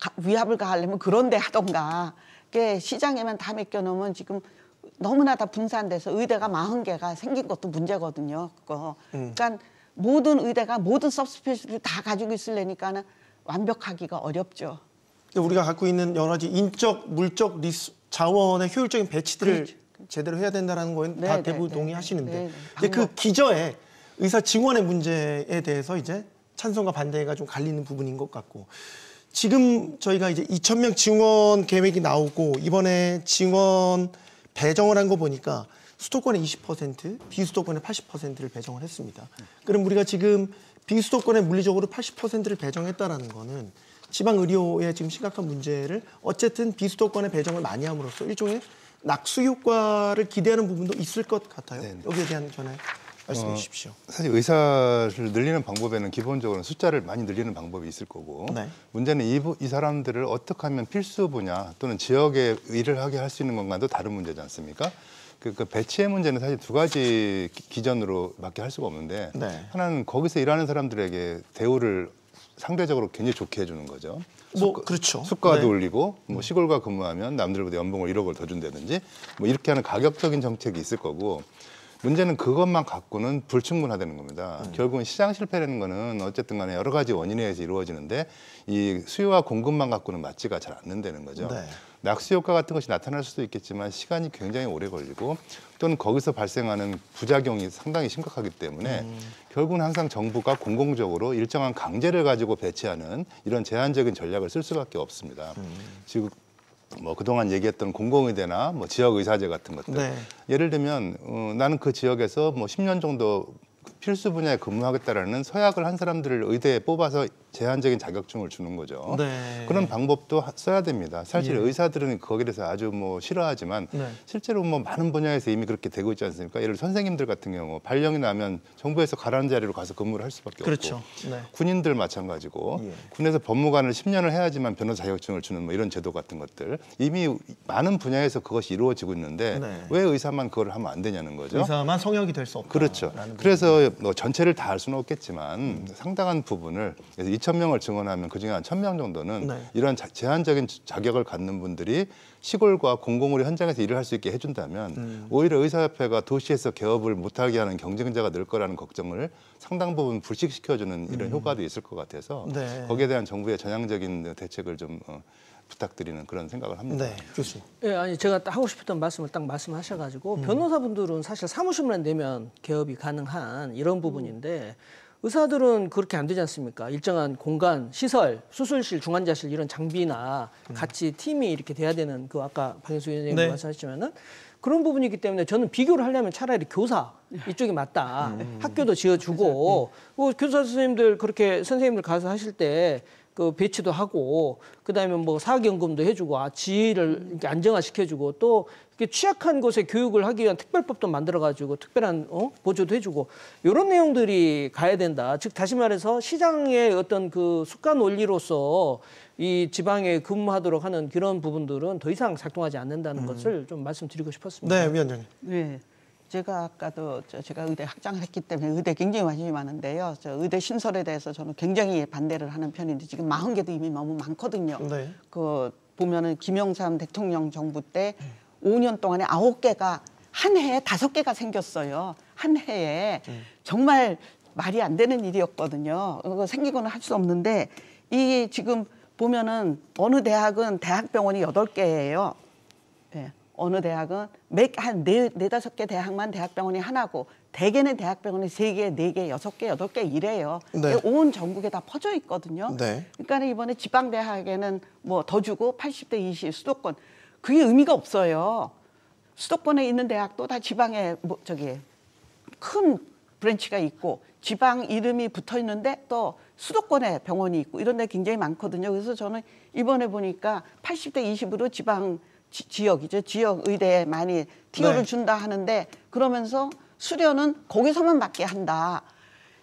가, 위압을 가하려면 그런데 하던가. 그게 시장에만 다 맡겨놓으면 지금 너무나 다 분산돼서 의대가 마흔 개가 생긴 것도 문제거든요. 그거. 음. 그러니까 모든 의대가 모든 서브스페셜을 다 가지고 있을래니까는 완벽하기가 어렵죠. 우리가 갖고 있는 여러 가지 인적, 물적 리스, 자원의 효율적인 배치들을 그렇죠. 제대로 해야 된다는 거에 다 네, 네, 대부분 네, 동의하시는데 이제 네, 그 기저에 의사 증원의 문제에 대해서 이제 찬성과 반대가 좀 갈리는 부분인 것 같고 지금 저희가 이제 2천 명 증원 계획이 나오고 이번에 증원 배정을 한 거 보니까 수도권의 20%, 비수도권의 80%를 배정을 했습니다. 그럼 우리가 지금 비수도권에 물리적으로 80%를 배정했다라는 거는 지방 의료의 지금 심각한 문제를 어쨌든 비수도권에 배정을 많이 함으로써 일종의 낙수 효과를 기대하는 부분도 있을 것 같아요. 네네. 네. 여기에 대한 견에 말씀해 어, 주십시오. 어, 사실 의사를 늘리는 방법에는 기본적으로 숫자를 많이 늘리는 방법이 있을 거고 네. 문제는 이, 이 사람들을 어떻게 하면 필수 분야 또는 지역에 일을 하게 할 수 있는 건가도 다른 문제지 않습니까? 그, 그 배치의 문제는 사실 두 가지 기전으로 밖에 할 수가 없는데 네. 하나는 거기서 일하는 사람들에게 대우를 상대적으로 굉장히 좋게 해주는 거죠. 뭐 숙가, 그렇죠. 숙가도 네. 올리고 뭐 음. 시골과 근무하면 남들보다 연봉을 1억을 더 준다든지 뭐 이렇게 하는 가격적인 정책이 있을 거고 문제는 그것만 갖고는 불충분하다는 겁니다. 음. 결국은 시장 실패라는 거는 어쨌든 간에 여러 가지 원인에 의해서 이루어지는데 이 수요와 공급만 갖고는 맞지가 잘 않는다는 거죠. 네. 낙수 효과 같은 것이 나타날 수도 있겠지만 시간이 굉장히 오래 걸리고 또는 거기서 발생하는 부작용이 상당히 심각하기 때문에 음. 결국은 항상 정부가 공공적으로 일정한 강제를 가지고 배치하는 이런 제한적인 전략을 쓸 수밖에 없습니다. 음. 지금 뭐 그동안 얘기했던 공공의대나 뭐 지역 의사제 같은 것들 네. 예를 들면 어, 나는 그 지역에서 뭐 10년 정도 필수 분야에 근무하겠다라는 서약을 한 사람들을 의대에 뽑아서 제한적인 자격증을 주는 거죠. 네. 그런 방법도 써야 됩니다. 사실 예. 의사들은 거기에 대해서 아주 뭐 싫어하지만 네. 실제로 뭐 많은 분야에서 이미 그렇게 되고 있지 않습니까? 예를 들어 선생님들 같은 경우 발령이 나면 정부에서 가라는 자리로 가서 근무를 할 수밖에 그렇죠. 없고 네. 군인들 마찬가지고 예. 군에서 법무관을 10년을 해야지만 변호사 자격증을 주는 뭐 이런 제도 같은 것들 이미 많은 분야에서 그것이 이루어지고 있는데 네. 왜 의사만 그걸 하면 안 되냐는 거죠. 의사만 성역이 될 수 없다. 그렇죠. 그래서 뭐 전체를 다 할 수는 없겠지만 음. 상당한 부분을 그래서 이천 명을 증언하면 그중에 한 천 명 정도는 네. 이러한 자, 제한적인 자격을 갖는 분들이 시골과 공공의료 현장에서 일을 할 수 있게 해준다면 음. 오히려 의사협회가 도시에서 개업을 못하게 하는 경쟁자가 늘 거라는 걱정을 상당 부분 불식시켜주는 이런 음. 효과도 있을 것 같아서 네. 거기에 대한 정부의 전향적인 대책을 좀 어, 부탁드리는 그런 생각을 합니다. 네, 교수님. 예, 네, 아니 제가 하고 싶었던 말씀을 딱 말씀하셔가지고 음. 변호사분들은 사실 사무실만 내면 개업이 가능한 이런 부분인데 음. 의사들은 그렇게 안 되지 않습니까? 일정한 공간, 시설, 수술실, 중환자실 이런 장비나 음. 같이 팀이 이렇게 돼야 되는 그 아까 박영수 위원장님 네. 말씀하셨지만은 그런 부분이기 때문에 저는 비교를 하려면 차라리 교사 네. 이쪽이 맞다. 음. 학교도 지어주고 음. 뭐 교사 선생님들 그렇게 선생님들 가서 하실 때그 배치도 하고 그다음에 뭐 사학연금도 해주고 아, 지위를 음. 이렇게 안정화시켜주고 또 이렇게 취약한 곳에 교육을 하기 위한 특별법도 만들어가지고 특별한 어? 보조도 해주고 이런 내용들이 가야 된다. 즉 다시 말해서 시장의 어떤 그 숙간 원리로서 이 지방에 근무하도록 하는 그런 부분들은 더 이상 작동하지 않는다는 음. 것을 좀 말씀드리고 싶었습니다. 네, 위원장님. 네. 제가 아까도 제가 의대 학장을 했기 때문에 의대 굉장히 관심이 많은데요. 저 의대 신설에 대해서 저는 굉장히 반대를 하는 편인데 지금 마흔 개도 이미 너무 많거든요. 네. 그 보면은 김영삼 대통령 정부 때 5년 동안에 아홉 개가한 해에 다섯 개가 생겼어요. 한 해에 음. 정말 말이 안 되는 일이었거든요. 생기고는할 수 없는데 이 지금 보면은 어느 대학은 대학병원이 8개예요. 어느 대학은 한네 네 다섯 개 대학만 대학병원이 하나고 대개는 대학병원이 세 개, 네 개, 여섯 개, 여덟 개 이래요. 네. 온 전국에 다 퍼져 있거든요. 네. 그러니까 이번에 지방 대학에는 뭐 더 주고 80대 20 수도권 그게 의미가 없어요. 수도권에 있는 대학도 다 지방에 뭐 저기 큰 브랜치가 있고 지방 이름이 붙어 있는데 또 수도권에 병원이 있고 이런 데 굉장히 많거든요. 그래서 저는 이번에 보니까 80대 20으로 지방 지, 지 역이죠 지역 의대에 많이 티오를 네. 준다 하는데 그러면서 수련은 거기서만 받게 한다.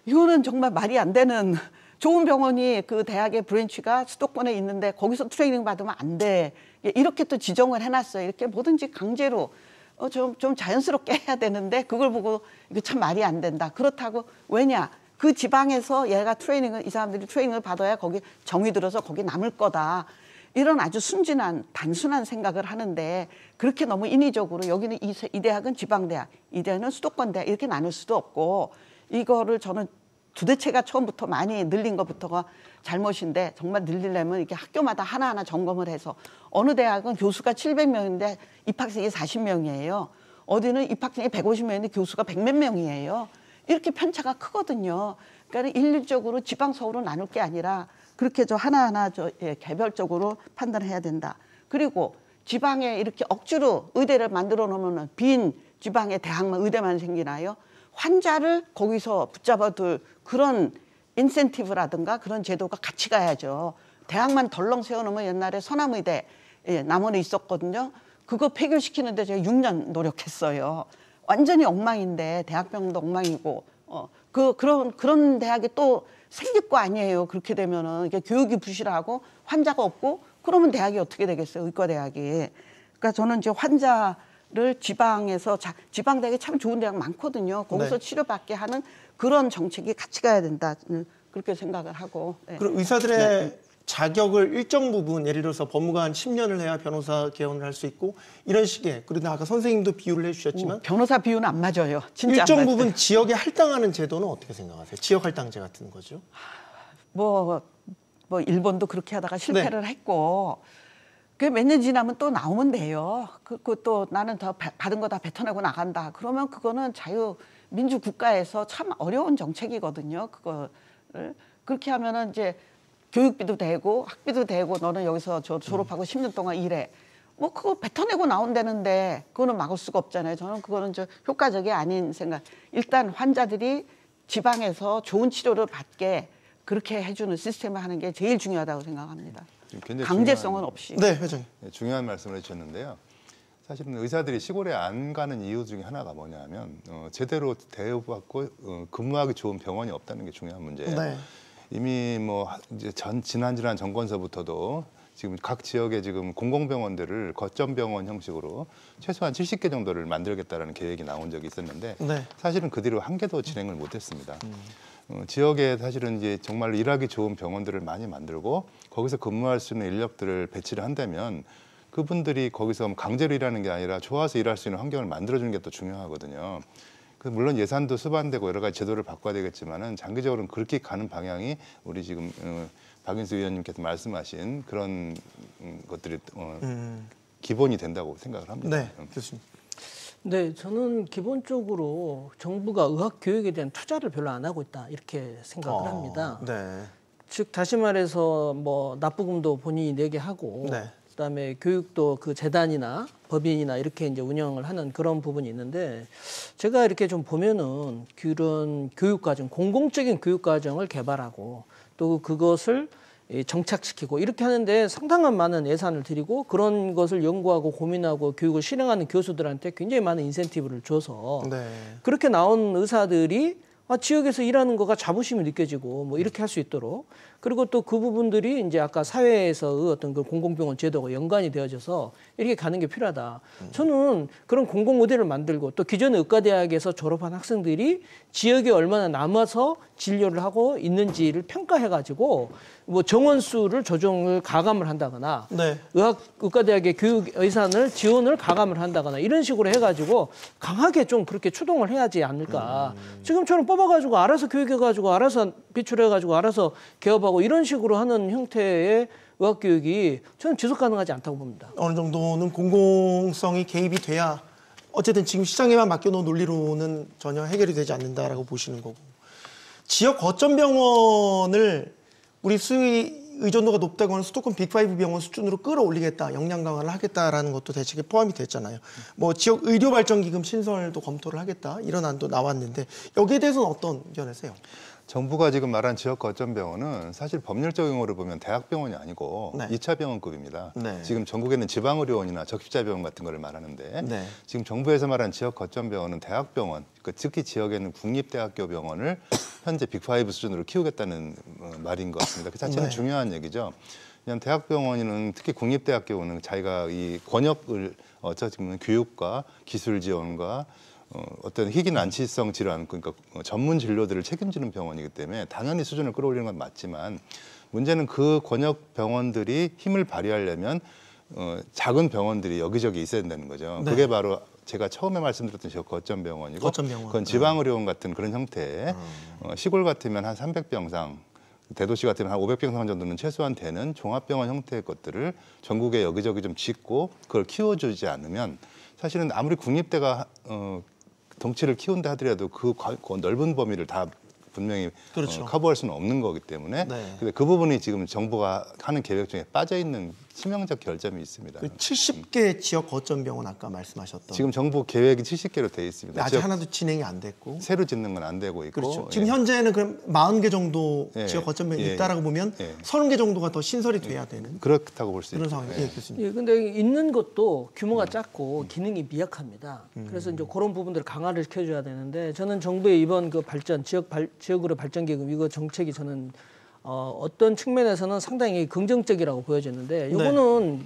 이거는 정말 말이 안 되는 좋은 병원이 그 대학의 브랜치가 수도권에 있는데 거기서 트레이닝 받으면 안 돼. 예, 이렇게 또 지정을 해놨어요. 이렇게 뭐든지 강제로 어, 좀, 좀 자연스럽게 해야 되는데 그걸 보고 이거 참 말이 안 된다. 그렇다고 왜냐? 그 지방에서 얘가 트레이닝을 이 사람들이 트레이닝을 받아야 거기 정이 들어서 거기 남을 거다. 이런 아주 순진한 단순한 생각을 하는데 그렇게 너무 인위적으로 여기는 이, 이 대학은 지방대학, 이 대학은 수도권대학 이렇게 나눌 수도 없고 이거를 저는 도대체가 처음부터 많이 늘린 것부터가 잘못인데 정말 늘리려면 이게 렇 학교마다 하나하나 점검을 해서 어느 대학은 교수가 700명인데 입학생이 40명이에요. 어디는 입학생이 150명인데 교수가 100몇 명이에요. 이렇게 편차가 크거든요. 그러니까 일률적으로 지방 서울을 나눌 게 아니라 그렇게 저 하나하나 저 예, 개별적으로 판단해야 된다. 그리고 지방에 이렇게 억지로 의대를 만들어 놓으면 빈 지방에 대학만 의대만 생기나요? 환자를 거기서 붙잡아둘 그런 인센티브라든가 그런 제도가 같이 가야죠. 대학만 덜렁 세워놓으면 옛날에 서남의대 예, 남원에 있었거든요. 그거 폐교시키는데 제가 6년 노력했어요. 완전히 엉망인데 대학병도 엉망이고 어, 그 그런 그런 대학이 또 생길 거 아니에요. 그렇게 되면은 이게 교육이 부실하고 환자가 없고 그러면 대학이 어떻게 되겠어요? 의과대학이. 그러니까 저는 이제 환자를 지방에서 자, 지방 대학이 참 좋은 대학 많거든요. 거기서 네. 치료받게 하는 그런 정책이 같이 가야 된다. 그렇게 생각을 하고. 네. 그럼 의사들의 네. 자격을 일정 부분 예를 들어서 법무관한 10년을 해야 변호사 개원을 할 수 있고 이런 식의 그리고 아까 선생님도 비유를 해주셨지만 오, 변호사 비유는 안 맞아요. 진짜 일정 부분 지역에 할당하는 제도는 어떻게 생각하세요? 지역 할당제 같은 거죠? 뭐뭐 뭐 일본도 그렇게 하다가 네. 실패를 네. 했고 그 몇 년 지나면 또 나오면 돼요. 그또 그 나는 더 받은 거 다 뱉어내고 나간다. 그러면 그거는 자유 민주 국가에서 참 어려운 정책이거든요. 그거를 그렇게 하면은 이제 교육비도 되고 학비도 되고 너는 여기서 저 졸업하고 십 년 동안 일해. 뭐 그거 뱉어내고 나온다는데 그거는 막을 수가 없잖아요. 저는 그거는 저 효과적이 아닌 생각. 일단 환자들이 지방에서 좋은 치료를 받게 그렇게 해주는 시스템을 하는 게 제일 중요하다고 생각합니다. 음, 강제성은 중요한, 없이. 네, 회장님. 네, 중요한 말씀을 해주셨는데요. 사실은 의사들이 시골에 안 가는 이유 중에 하나가 뭐냐면 어, 제대로 대우받고 어, 근무하기 좋은 병원이 없다는 게 중요한 문제예요. 네. 이미 뭐 이제 전 지난 지난 정권서부터도 지금 각지역에 지금 공공병원들을 거점 병원 형식으로 최소한 70개 정도를 만들겠다라는 계획이 나온 적이 있었는데 네. 사실은 그 뒤로 한 개도 진행을 음. 못했습니다. 음. 어, 지역에 사실은 이제 정말 일하기 좋은 병원들을 많이 만들고 거기서 근무할 수 있는 인력들을 배치를 한다면 그분들이 거기서 강제로 일하는 게 아니라 좋아서 일할 수 있는 환경을 만들어주는 게 또 중요하거든요. 그 물론 예산도 수반되고 여러 가지 제도를 바꿔야 되겠지만은 장기적으로는 그렇게 가는 방향이 우리 지금 어, 박인수 위원님께서 말씀하신 그런 음, 것들이 어, 음. 기본이 된다고 생각을 합니다. 네, 교수님. 음. 네, 저는 기본적으로 정부가 의학 교육에 대한 투자를 별로 안 하고 있다 이렇게 생각을 어, 합니다. 네. 즉 다시 말해서 뭐 납부금도 본인이 내게 하고 네. 그다음에 교육도 그 재단이나 법인이나 이렇게 이제 운영을 하는 그런 부분이 있는데 제가 이렇게 좀 보면은 그런 교육 과정 공공적인 교육 과정을 개발하고 또 그것을 정착시키고 이렇게 하는데 상당한 많은 예산을 들이고 그런 것을 연구하고 고민하고 교육을 실행하는 교수들한테 굉장히 많은 인센티브를 줘서 네. 그렇게 나온 의사들이 아, 지역에서 일하는 거가 자부심이 느껴지고 뭐 이렇게 할 수 있도록 그리고 또 그 부분들이 이제 아까 사회에서의 어떤 그 공공병원 제도가 연관이 되어져서 이렇게 가는 게 필요하다. 음. 저는 그런 공공 모델을 만들고 또 기존의 의과대학에서 졸업한 학생들이 지역에 얼마나 남아서 진료를 하고 있는지를 평가해가지고 뭐 정원 수를 조정을 가감을 한다거나 네. 의학 의과대학의 교육 예산을 지원을 가감을 한다거나 이런 식으로 해가지고 강하게 좀 그렇게 추동을 해야지 않을까. 음. 지금처럼 뽑아가지고 알아서 교육해가지고 알아서 비출해가지고 알아서 개업하고 공부하고 이런 식으로 하는 형태의 의학 교육이 저는 지속 가능하지 않다고 봅니다. 어느 정도는 공공성이 개입이 돼야 어쨌든 지금 시장에만 맡겨놓은 논리로는 전혀 해결이 되지 않는다라고 보시는 거고 지역 거점 병원을 우리 수의 의존도가 높다고 하는 수도권 빅5 병원 수준으로 끌어올리겠다, 역량 강화를 하겠다라는 것도 대책에 포함이 됐잖아요. 뭐 지역 의료 발전 기금 신설도 검토를 하겠다 이런 안도 나왔는데 여기에 대해서는 어떤 견해세요? 정부가 지금 말한 지역 거점 병원은 사실 법률적 용어를 보면 대학병원이 아니고 네. 이차 병원급입니다. 네. 지금 전국에는 지방의료원이나 적십자병원 같은 걸 말하는데 네. 지금 정부에서 말한 지역 거점 병원은 대학병원, 그 특히 지역에 있는 국립대학교 병원을 현재 빅5 수준으로 키우겠다는 어, 말인 것 같습니다. 그 자체는 네. 중요한 얘기죠. 그냥 대학병원이는 특히 국립대학교는 자기가 이 권역을 어차피 보면 교육과 기술 지원과 어, 어떤 희귀 난치성 질환 그러니까 어, 전문 진료들을 책임지는 병원이기 때문에 당연히 수준을 끌어올리는 건 맞지만 문제는 그 권역 병원들이 힘을 발휘하려면 어, 작은 병원들이 여기저기 있어야 된다는 거죠. 네. 그게 바로 제가 처음에 말씀드렸던 저 거점 병원이고 거점 병원. 그건 네. 지방 의료원 같은 그런 형태의 음. 어, 시골 같으면 한 300병상 대도시 같으면 한 500병상 정도는 최소한 되는 종합병원 형태의 것들을 전국에 여기저기 좀 짓고 그걸 키워주지 않으면 사실은 아무리 국립대가 어, 덩치를 키운다 하더라도 그, 그 넓은 범위를 다 분명히 어, 그렇죠. 어, 커버할 수는 없는 거기 때문에 네. 근데 그 부분이 지금 정부가 하는 계획 중에 빠져 있는 치명적 결점이 있습니다. 70개 그 지역 거점 병원 아까 말씀하셨던 지금 정부 계획이 70개로 돼 있습니다. 아직 하나도 진행이 안 됐고 새로 짓는 건 안 되고 있고 그렇죠. 지금 예. 현재는 그럼 40개 정도 예. 지역 거점 병원이 예. 있다라고 보면 예. 30개 정도가 더 신설이 예. 돼야 되는 그렇다고 볼 수 있는 상황이 예. 교수님. 예, 예, 근데 있는 것도 규모가 음. 작고 음. 기능이 미약합니다. 음. 그래서 이제 그런 부분들을 강화를 시켜줘야 되는데 저는 정부의 이번 그 발전 지역 발, 지역으로 발전 기금 이거 정책이 저는 어, 어떤 측면에서는 상당히 긍정적이라고 보여졌는데 이거는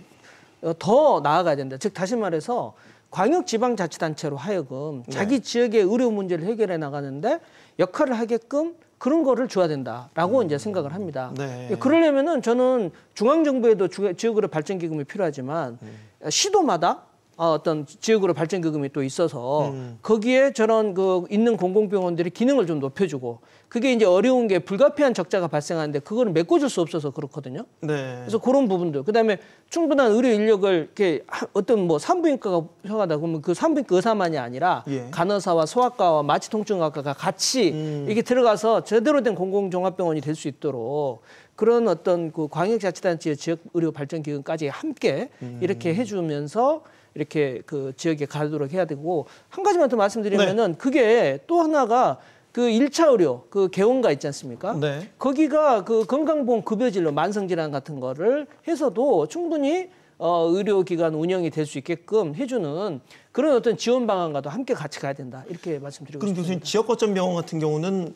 네. 어, 더 나아가야 된다. 즉 다시 말해서 광역 지방자치단체로 하여금 네. 자기 지역의 의료 문제를 해결해 나가는데 역할을 하게끔 그런 거를 줘야 된다라고 음. 이제 생각을 합니다. 네. 예, 그러려면은 저는 중앙 정부에도 주, 지역 으로 발전 기금이 필요하지만 음. 시도마다 아, 어떤 지역으로 발전기금이 또 있어서 음. 거기에 저런 그 있는 공공병원들이 기능을 좀 높여주고 그게 이제 어려운 게 불가피한 적자가 발생하는데 그거는 메꿔줄 수 없어서 그렇거든요. 네. 그래서 그런 부분들 그다음에 충분한 의료 인력을 이렇게 어떤 뭐 산부인과가 필요하다 그러면 그 산부인과 의사만이 아니라 예. 간호사와 소아과와 마취통증학과가 같이 음. 이렇게 들어가서 제대로 된 공공종합병원이 될 수 있도록 그런 어떤 그 광역자치단체의 지역 의료 발전 기금까지 함께 음. 이렇게 해주면서. 이렇게 그 지역에 가도록 해야 되고 한 가지만 더 네. 말씀드리면은 네. 그게 또 하나가 그일차 의료 그 개원가 있지 않습니까? 네. 거기가 그 건강보험 급여진료 만성 질환 같은 거를 해서도 충분히 어 의료 기관 운영이 될 수 있게끔 해 주는 그런 어떤 지원 방안과도 함께 같이 가야 된다. 이렇게 말씀드리고 그럼 싶습니다. 그럼 교수님 지역 거점 병원 같은 경우는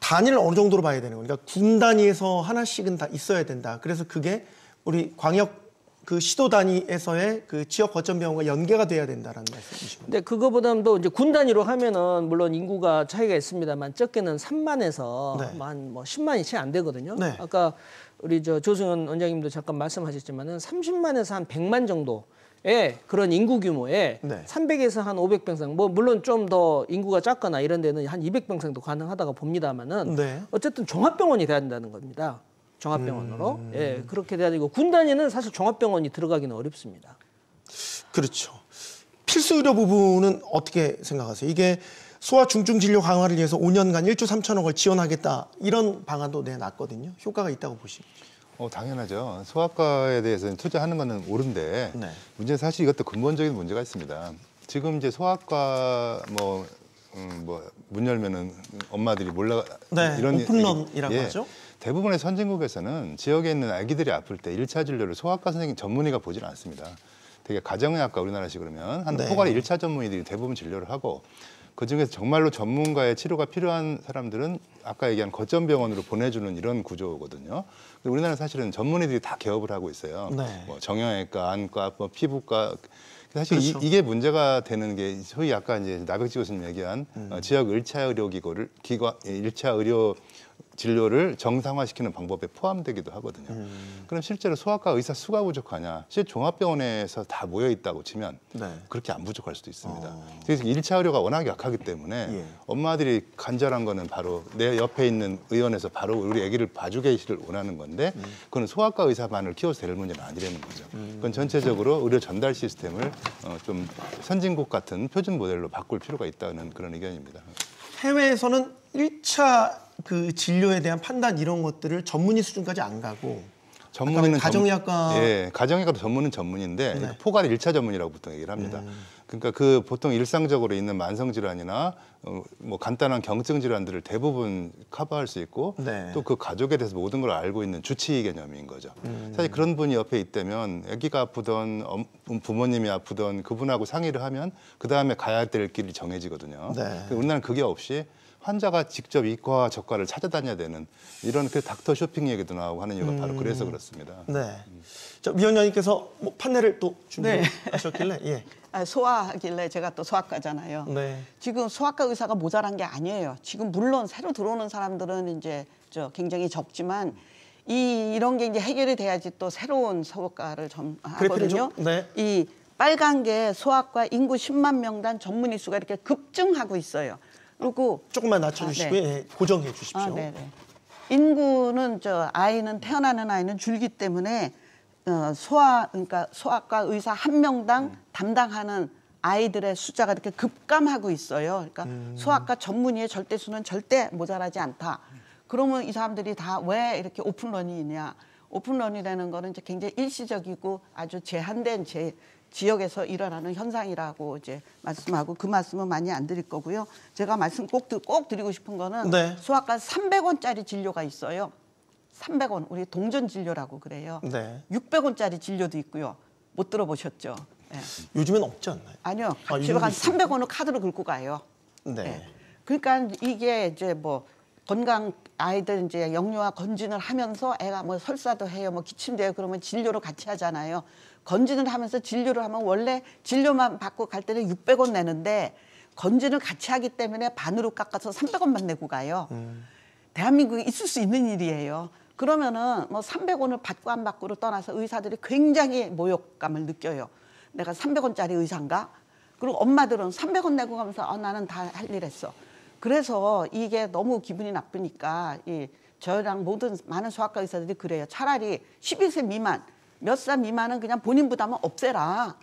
단위 어느 정도로 봐야 되는 거니까 그러니까 군 단위에서 하나씩은 다 있어야 된다. 그래서 그게 우리 광역 그 시도 단위에서의 그 지역 거점 병원과 연계가 돼야 된다라는 말씀이십니다. 네, 그거보다도 이제 군 단위로 하면은 물론 인구가 차이가 있습니다만 적게는 3만에서 네. 한뭐 10만이 채 안 되거든요. 네. 아까 우리 저 조승현 원장님도 잠깐 말씀하셨지만은 30만에서 한 100만 정도 예, 그런 인구 규모에 네. 300에서 한 500병상, 뭐 물론 좀 더 인구가 작거나 이런 데는 한 200병상도 가능하다고 봅니다만은 네. 어쨌든 종합병원이 돼야 된다는 겁니다. 종합병원으로 음. 예 그렇게 돼야 되고 군 단위는 사실 종합병원이 들어가기는 어렵습니다. 그렇죠. 필수 의료 부분은 어떻게 생각하세요? 이게 소아 중증 진료 강화를 위해서 5년간 1조 3천억을 지원하겠다 이런 방안도 내놨거든요. 효과가 있다고 보시죠? 어, 당연하죠. 소아과에 대해서 는 투자하는 거는 옳은데 네. 문제는 사실 이것도 근본적인 문제가 있습니다. 지금 이제 소아과 뭐, 음, 뭐, 문 열면은 엄마들이 몰라. 네, 이런 오픈런이라고 예, 하죠. 대부분의 선진국에서는 지역에 있는 아기들이 아플 때일차 진료를 소아과 선생님 전문의가 보질 않습니다. 되게 가정의학과 우리나라식 그러면 한 네. 포괄 일차 전문의들이 대부분 진료를 하고 그중에서 정말로 전문가의 치료가 필요한 사람들은 아까 얘기한 거점 병원으로 보내주는 이런 구조거든요. 우리나라 사실은 전문의들이 다 개업을 하고 있어요. 네. 뭐 정형외과, 안과, 뭐 피부과 사실 그렇죠. 이, 게 문제가 되는 게 소위 아까 이제 나백지 교수님 얘기한 음. 어, 지역 예, 일차 의료 기구를 기관 일차 의료 진료를 정상화시키는 방법에 포함되기도 하거든요. 음. 그럼 실제로 소아과 의사 수가 부족하냐? 실 종합병원에서 다 모여 있다고 치면 네. 그렇게 안 부족할 수도 있습니다. 어. 그래서 일차 의료가 워낙 약하기 때문에 예. 엄마들이 간절한 거는 바로 내 옆에 있는 의원에서 바로 우리 아기를 봐주게시를 원하는 건데 음. 그건 소아과 의사만을 키워서 될 문제는 아니라는 거죠. 음. 그건 전체적으로 의료 전달 시스템을 어, 좀 선진국 같은 표준 모델로 바꿀 필요가 있다는 그런 의견입니다. 해외에서는 일차 그 진료에 대한 판단 이런 것들을 전문의 수준까지 안 가고 전문의는 가정의학과 예, 가정의학과도 전문은 전문인데 네. 포괄 일차 전문이라고 보통 얘기를 합니다. 음. 그러니까 그 보통 일상적으로 있는 만성 질환이나 어, 뭐 간단한 경증 질환들을 대부분 커버할 수 있고 네. 또그 가족에 대해서 모든 걸 알고 있는 주치의 개념인 거죠. 음. 사실 그런 분이 옆에 있다면 아기가 아프던 부모님이 아프던 그분하고 상의를 하면 그 다음에 가야 될 길이 정해지거든요. 네. 그러니까 우리나라는 그게 없이 환자가 직접 이과 저과를 찾아다녀야 되는 이런 그 닥터 쇼핑 얘기도 나오고 하는 이유가 음... 바로 그래서 음. 그렇습니다. 네. 자, 위원장님께서 뭐 판넬을 또 네. 준비하셨길래 네. 예. 아, 소아하길래 제가 또 소아과잖아요. 네. 지금 소아과 의사가 모자란 게 아니에요. 지금 물론 새로 들어오는 사람들은 이제 저 굉장히 적지만 이 이런 게 이제 해결이 돼야지 또 새로운 소아과를 점 아, 하거든요. 네. 이 빨간 게 소아과 인구 10만 명단 전문 의수가 이렇게 급증하고 있어요. 그리고 조금만 낮춰주시고 아, 네. 예, 고정해 주십시오. 아, 네, 네. 인구는 저 아이는 태어나는 아이는 줄기 때문에 어, 소아 그러니까 소아과 의사 한 명당 음. 담당하는 아이들의 숫자가 이렇게 급감하고 있어요. 그러니까 음. 소아과 전문의의 절대 수는 절대 모자라지 않다. 그러면 이 사람들이 다 왜 이렇게 오픈런이냐? 오픈런이라는 거는 이제 굉장히 일시적이고 아주 제한된 제 지역에서 일어나는 현상이라고 이제 말씀하고 그 말씀은 많이 안 드릴 거고요. 제가 말씀 꼭, 꼭 드리고 싶은 거는 네. 소아과 300원짜리 진료가 있어요. 300원 우리 동전 진료라고 그래요. 네. 600원짜리 진료도 있고요. 못 들어보셨죠? 네. 요즘엔 없지 않나요? 아니요. 아, 집에 간 300원을 카드로 긁고 가요. 네. 네. 그러니까 이게 이제 뭐 건강 아이들 이제 영유아 건진을 하면서 애가 뭐 설사도 해요 뭐기침도해요 그러면 진료를 같이 하잖아요 건진을 하면서 진료를 하면 원래 진료만 받고 갈 때는 600원 내는데 건진을 같이 하기 때문에 반으로 깎아서 300원만 내고 가요 음. 대한민국에 있을 수 있는 일이에요 그러면은 뭐 300원을 받고 안 받고를 떠나서 의사들이 굉장히 모욕감을 느껴요 내가 300원짜리 의사인가 그리고 엄마들은 300원 내고 가면서 어 나는 다 할 일 했어 그래서 이게 너무 기분이 나쁘니까 이 저랑 모든 많은 소아과 의사들이 그래요. 차라리 1 1세 미만, 몇 살 미만은 그냥 본인 부담은 없애라.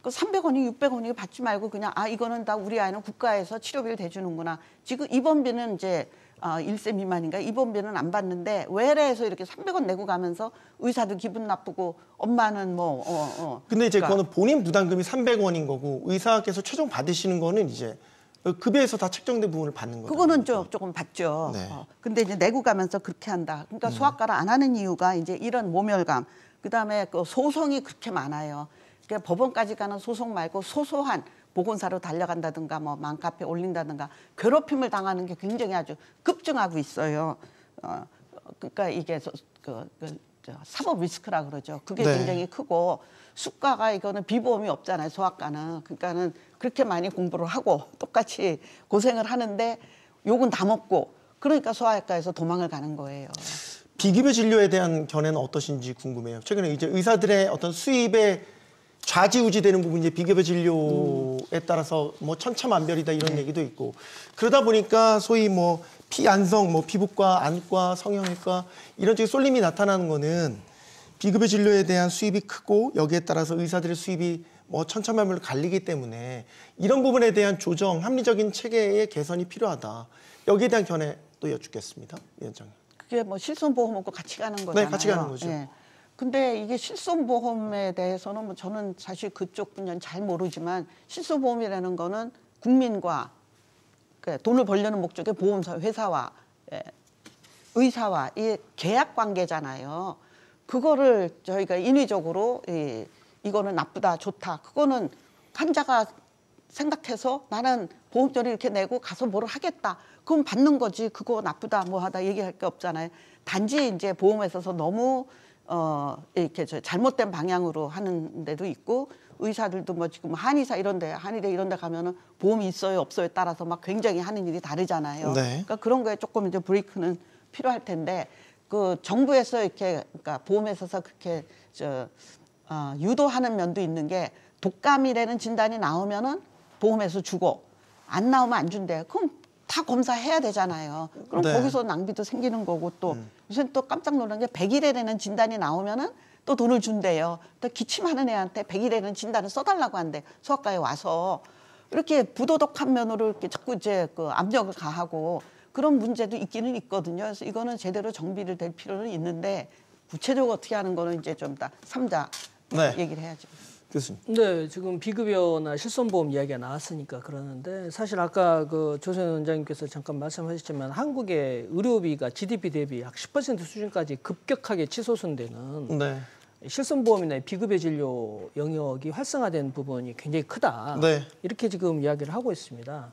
그 300원이 600원이 받지 말고 그냥 아 이거는 다 우리 아이는 국가에서 치료비를 대주는구나. 지금 입원비는 이제 어, 아, 1세 미만인가 입원비는 안 받는데 외래에서 이렇게 300원 내고 가면서 의사도 기분 나쁘고 엄마는 뭐 어, 어. 근데 이제 그러니까. 그거는 본인 부담금이 300원인 거고 의사께서 최종 받으시는 거는 이제 급여에서 어, 그 다 책정된 부분을 받는 거죠. 그거는 좀 조금 받죠. 네. 어, 근데 이제 내고 가면서 그렇게 한다. 그러니까 음. 소아과를 안 하는 이유가 이제 이런 모멸감, 그다음에 그 소송이 그렇게 많아요. 그러니까 법원까지 가는 소송 말고 소소한 보건사로 달려간다든가 뭐 맘카페 올린다든가 괴롭힘을 당하는 게 굉장히 아주 급증하고 있어요. 어, 그러니까 이게 그, 그, 그 사법 리스크라 그러죠. 그게 네. 굉장히 크고 수가가 이거는 비보험이 없잖아요. 소아과는 그러니까는 그렇게 많이 공부를 하고 똑같이 고생을 하는데 욕은 다 먹고 그러니까 소아과에서 도망을 가는 거예요. 비급여 진료에 대한 견해는 어떠신지 궁금해요. 최근에 이제 의사들의 어떤 수입에 좌지우지되는 부분이 비급여 진료에 따라서 뭐 천차만별이다 이런 네. 얘기도 있고 그러다 보니까 소위 뭐 피안성, 뭐 피부과, 안과, 성형외과 이런 쪽에 쏠림이 나타나는 거는 비급여 진료에 대한 수입이 크고 여기에 따라서 의사들의 수입이 뭐 천차만별로 갈리기 때문에 이런 부분에 대한 조정, 합리적인 체계의 개선이 필요하다. 여기에 대한 견해 또 여쭙겠습니다. 위원장님. 그게 뭐 실손보험하고 같이 가는 네, 거잖아요. 네, 같이 가는 거죠. 네. 근데 이게 실손보험에 대해서는 뭐 저는 사실 그쪽 분야는 잘 모르지만 실손보험이라는 거는 국민과 그 돈을 벌려는 목적의 보험사 회사와 예, 의사와 이 계약 관계잖아요. 그거를 저희가 인위적으로 이 이거는 나쁘다 좋다 그거는 환자가 생각해서 나는 보험료를 이렇게 내고 가서 뭐를 하겠다 그럼 받는 거지 그거 나쁘다 뭐 하다 얘기할 게 없잖아요 단지 이제 보험에 있어서 너무 어 이렇게 저 잘못된 방향으로 하는 데도 있고 의사들도 뭐 지금 한의사 이런 데 한의대 이런 데 가면은 보험이 있어요 없어요에 따라서 막 굉장히 하는 일이 다르잖아요 네. 그러니까 그런 거에 조금 이제 브레이크는 필요할 텐데 그 정부에서 이렇게 그러니까 보험에 있어서 그렇게 저 어, 유도하는 면도 있는 게 독감이라는 진단이 나오면은 보험에서 주고 안 나오면 안 준대요. 그럼 다 검사해야 되잖아요. 그럼 네. 거기서 낭비도 생기는 거고 또 음. 요새 는또 깜짝 놀란 게 100일에라는 진단이 나오면은 또 돈을 준대요. 또 기침하는 애한테 100일에는 진단을 써달라고 한대. 소아과에 와서 이렇게 부도덕한 면으로 이렇게 자꾸 이제 그 압력을 가하고 그런 문제도 있기는 있거든요. 그래서 이거는 제대로 정비를 될 필요는 있는데 구체적으로 어떻게 하는 거는 이제 좀다 삼자 네. 얘기를 해야죠. 교수님. 네, 지금 비급여나 실손보험 이야기가 나왔으니까 그러는데 사실 아까 그 조선 원장님께서 잠깐 말씀하셨지만 한국의 의료비가 GDP 대비 약 10% 수준까지 급격하게 치솟은데는 네. 실손보험이나 비급여 진료 영역이 활성화된 부분이 굉장히 크다. 네. 이렇게 지금 이야기를 하고 있습니다.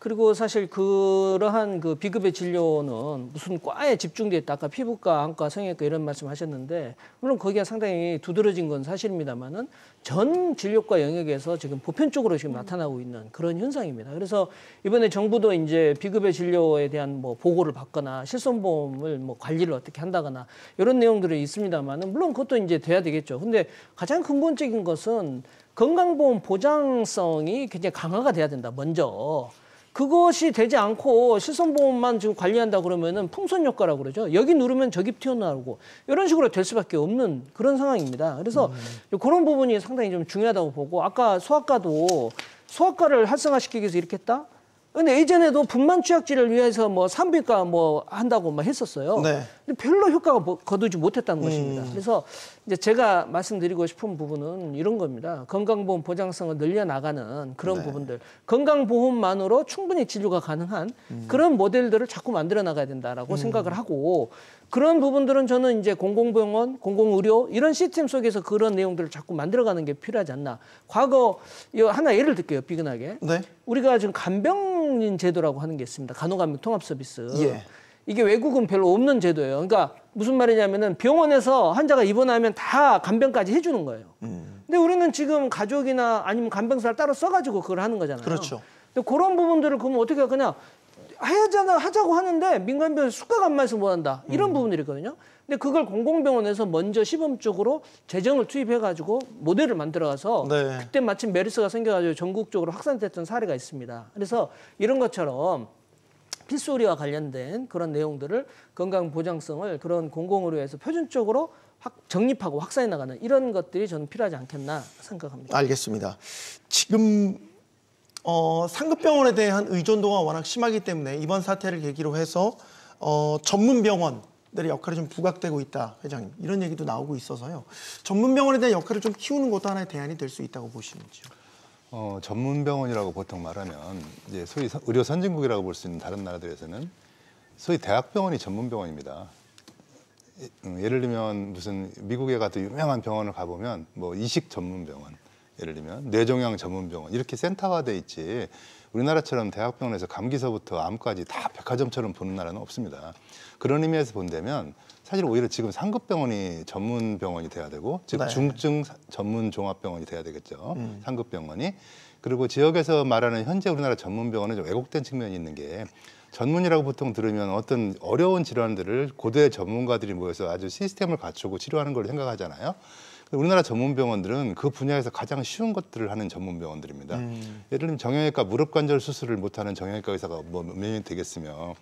그리고 사실 그러한 그 비급의 진료는 무슨 과에 집중돼 있다. 아까 피부과, 안과, 성형외과 이런 말씀하셨는데 물론 거기가 상당히 두드러진 건 사실입니다만은 전 진료과 영역에서 지금 보편적으로 지금 나타나고 있는 그런 현상입니다. 그래서 이번에 정부도 이제 비급의 진료에 대한 뭐 보고를 받거나 실손보험을 뭐 관리를 어떻게 한다거나 이런 내용들이 있습니다만은 물론 그것도 이제 돼야 되겠죠. 근데 가장 근본적인 것은 건강보험 보장성이 굉장히 강화가 돼야 된다. 먼저 그것이 되지 않고 실손보험만 지금 관리한다 그러면은 풍선 효과라고 그러죠. 여기 누르면 저기 튀어나오고 이런 식으로 될 수밖에 없는 그런 상황입니다. 그래서 음. 그런 부분이 상당히 좀 중요하다고 보고 아까 소아과도 소아과를 활성화시키기 위해서 이렇게 했다. 근데 예전에도 분만 취약지를 위해서 뭐산비인과뭐 한다고 막 했었어요. 네. 근데 별로 효과가 뭐 거두지 못했다는 음. 것입니다. 그래서 이제 제가 말씀드리고 싶은 부분은 이런 겁니다. 건강보험 보장성을 늘려나가는 그런 네. 부분들. 건강보험만으로 충분히 진료가 가능한 음. 그런 모델들을 자꾸 만들어 나가야 된다라고 음. 생각을 하고 그런 부분들은 저는 이제 공공병원, 공공의료 이런 시스템 속에서 그런 내용들을 자꾸 만들어가는 게 필요하지 않나. 과거 이 하나 예를 들게요. 비근하게. 네. 우리가 지금 간병인 제도라고 하는 게 있습니다. 간호간병 통합 서비스. 예. 이게 외국은 별로 없는 제도예요. 그러니까 무슨 말이냐면은 병원에서 환자가 입원하면 다 간병까지 해주는 거예요. 음. 근데 우리는 지금 가족이나 아니면 간병사를 따로 써가지고 그걸 하는 거잖아요. 그렇죠. 근데 그런 부분들을 그러면 어떻게 그냥 하잖아 하자고 하는데 민간병원 수가가 안 맞아서 못 한다 이런 음. 부분들이 거든요 근데 그걸 공공병원에서 먼저 시범적으로 재정을 투입해가지고 모델을 만들어서 네. 그때 마침 메르스가 생겨가지고 전국적으로 확산됐던 사례가 있습니다. 그래서 이런 것처럼 필수의료와 관련된 그런 내용들을 건강보장성을 그런 공공의료에서 표준적으로 확 정립하고 확산해 나가는 이런 것들이 저는 필요하지 않겠나 생각합니다. 알겠습니다. 지금 어, 상급병원에 대한 의존도가 워낙 심하기 때문에 이번 사태를 계기로 해서 어, 전문병원들의 역할이 좀 부각되고 있다, 회장님. 이런 얘기도 나오고 있어서요. 전문병원에 대한 역할을 좀 키우는 것도 하나의 대안이 될 수 있다고 보시는지요? 어, 전문병원이라고 보통 말하면 이제 소위 의료 선진국이라고 볼 수 있는 다른 나라들에서는 소위 대학병원이 전문병원입니다. 예, 음, 예를 들면 무슨 미국에 가도 유명한 병원을 가보면 뭐 이식 전문병원, 예를 들면 뇌종양 전문병원 이렇게 센터화돼 있지 우리나라처럼 대학병원에서 감기서부터 암까지 다 백화점처럼 보는 나라는 없습니다. 그런 의미에서 본다면 사실 오히려 지금 상급 병원이 전문 병원이 돼야 되고 즉 네. 중증 전문 종합병원이 돼야 되겠죠. 음. 상급 병원이 그리고 지역에서 말하는 현재 우리나라 전문 병원은 좀 왜곡된 측면이 있는 게 전문이라고 보통 들으면 어떤 어려운 질환들을 고대 전문가들이 모여서 아주 시스템을 갖추고 치료하는 걸 생각하잖아요. 우리나라 전문병원들은 그 분야에서 가장 쉬운 것들을 하는 전문병원들입니다. 음. 예를 들면 정형외과 무릎 관절 수술을 못하는 정형외과 의사가 뭐몇 명이 되겠으며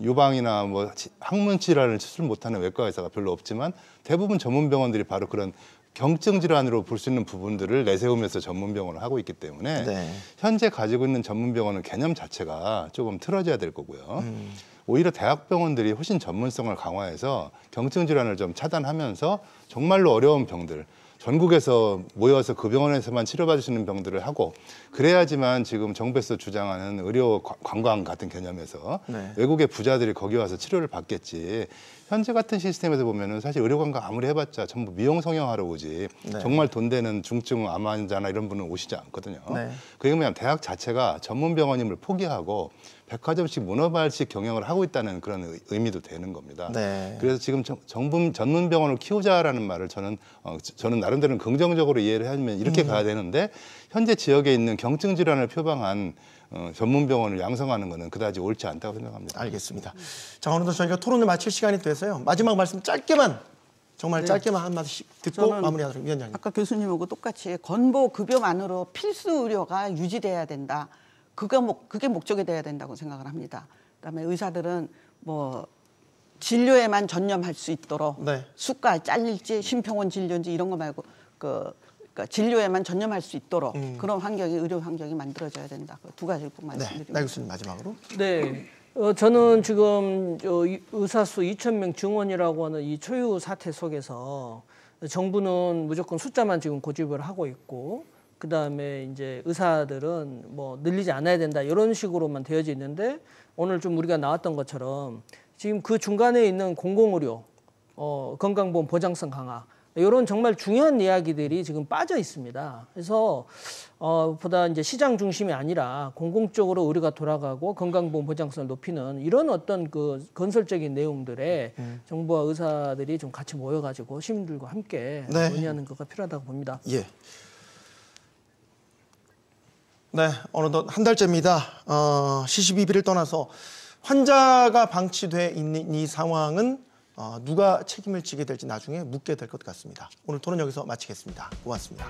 유방이나 뭐 항문 질환을 수술 못하는 외과 의사가 별로 없지만 대부분 전문병원들이 바로 그런 경증 질환으로 볼 수 있는 부분들을 내세우면서 전문병원을 하고 있기 때문에 네. 현재 가지고 있는 전문병원은 개념 자체가 조금 틀어져야 될 거고요. 음. 오히려 대학병원들이 훨씬 전문성을 강화해서 경증 질환을 좀 차단하면서 정말로 어려운 병들 전국에서 모여서 그 병원에서만 치료받으시는 병들을 하고 그래야지만 지금 정부에서 주장하는 의료 관광 같은 개념에서 네. 외국의 부자들이 거기 와서 치료를 받겠지 현재 같은 시스템에서 보면은 사실 의료 관광 아무리 해봤자 전부 미용 성형하러 오지 네. 정말 돈 되는 중증 암 환자나 이런 분은 오시지 않거든요. 네. 그러면 대학 자체가 전문 병원임을 포기하고 백화점식 문어발식 경영을 하고 있다는 그런 의미도 되는 겁니다. 네. 그래서 지금 정, 정부 전문 병원을 키우자라는 말을 저는 어, 저는 나름대로 긍정적으로 이해를 하면 이렇게 음. 가야 되는데 현재 지역에 있는 경증 질환을 표방한 어, 전문 병원을 양성하는 것은 그다지 옳지 않다고 생각합니다. 알겠습니다. 자 오늘도 저희가 토론을 마칠 시간이 돼서요. 마지막 말씀 짧게만 정말 네. 짧게만 한 마디씩 듣고 마무리하도록 위원장님. 아까 교수님하고 똑같이 건보 급여만으로 필수 의료가 유지돼야 된다. 그게, 목, 그게 목적이 돼야 된다고 생각을 합니다. 그다음에 의사들은 뭐 진료에만 전념할 수 있도록 네. 수가 잘릴지 심평원 진료인지 이런 거 말고 그 그러니까 진료에만 전념할 수 있도록 음. 그런 환경이 의료 환경이 만들어져야 된다. 그 두 가지를 꼭 말씀드립니다. 네, 나 교수님 마지막으로. 네. 어, 저는 지금 의사 수 2천 명 증원이라고 하는 이 초유 사태 속에서 정부는 무조건 숫자만 지금 고집을 하고 있고 그 다음에 이제 의사들은 뭐 늘리지 않아야 된다 이런 식으로만 되어져 있는데 오늘 좀 우리가 나왔던 것처럼 지금 그 중간에 있는 공공의료, 어, 건강보험 보장성 강화 이런 정말 중요한 이야기들이 지금 빠져 있습니다. 그래서 어, 보다 이제 시장 중심이 아니라 공공적으로 의료가 돌아가고 건강보험 보장성을 높이는 이런 어떤 그 건설적인 내용들에 음. 정부와 의사들이 좀 같이 모여가지고 시민들과 함께 네. 논의하는 것가 필요하다고 봅니다. 예. 네, 어느덧 한 달째입니다. 어, 시시비비를 떠나서 환자가 방치돼 있는 이 상황은 어, 누가 책임을 지게 될지 나중에 묻게 될 것 같습니다. 오늘 토론 여기서 마치겠습니다. 고맙습니다.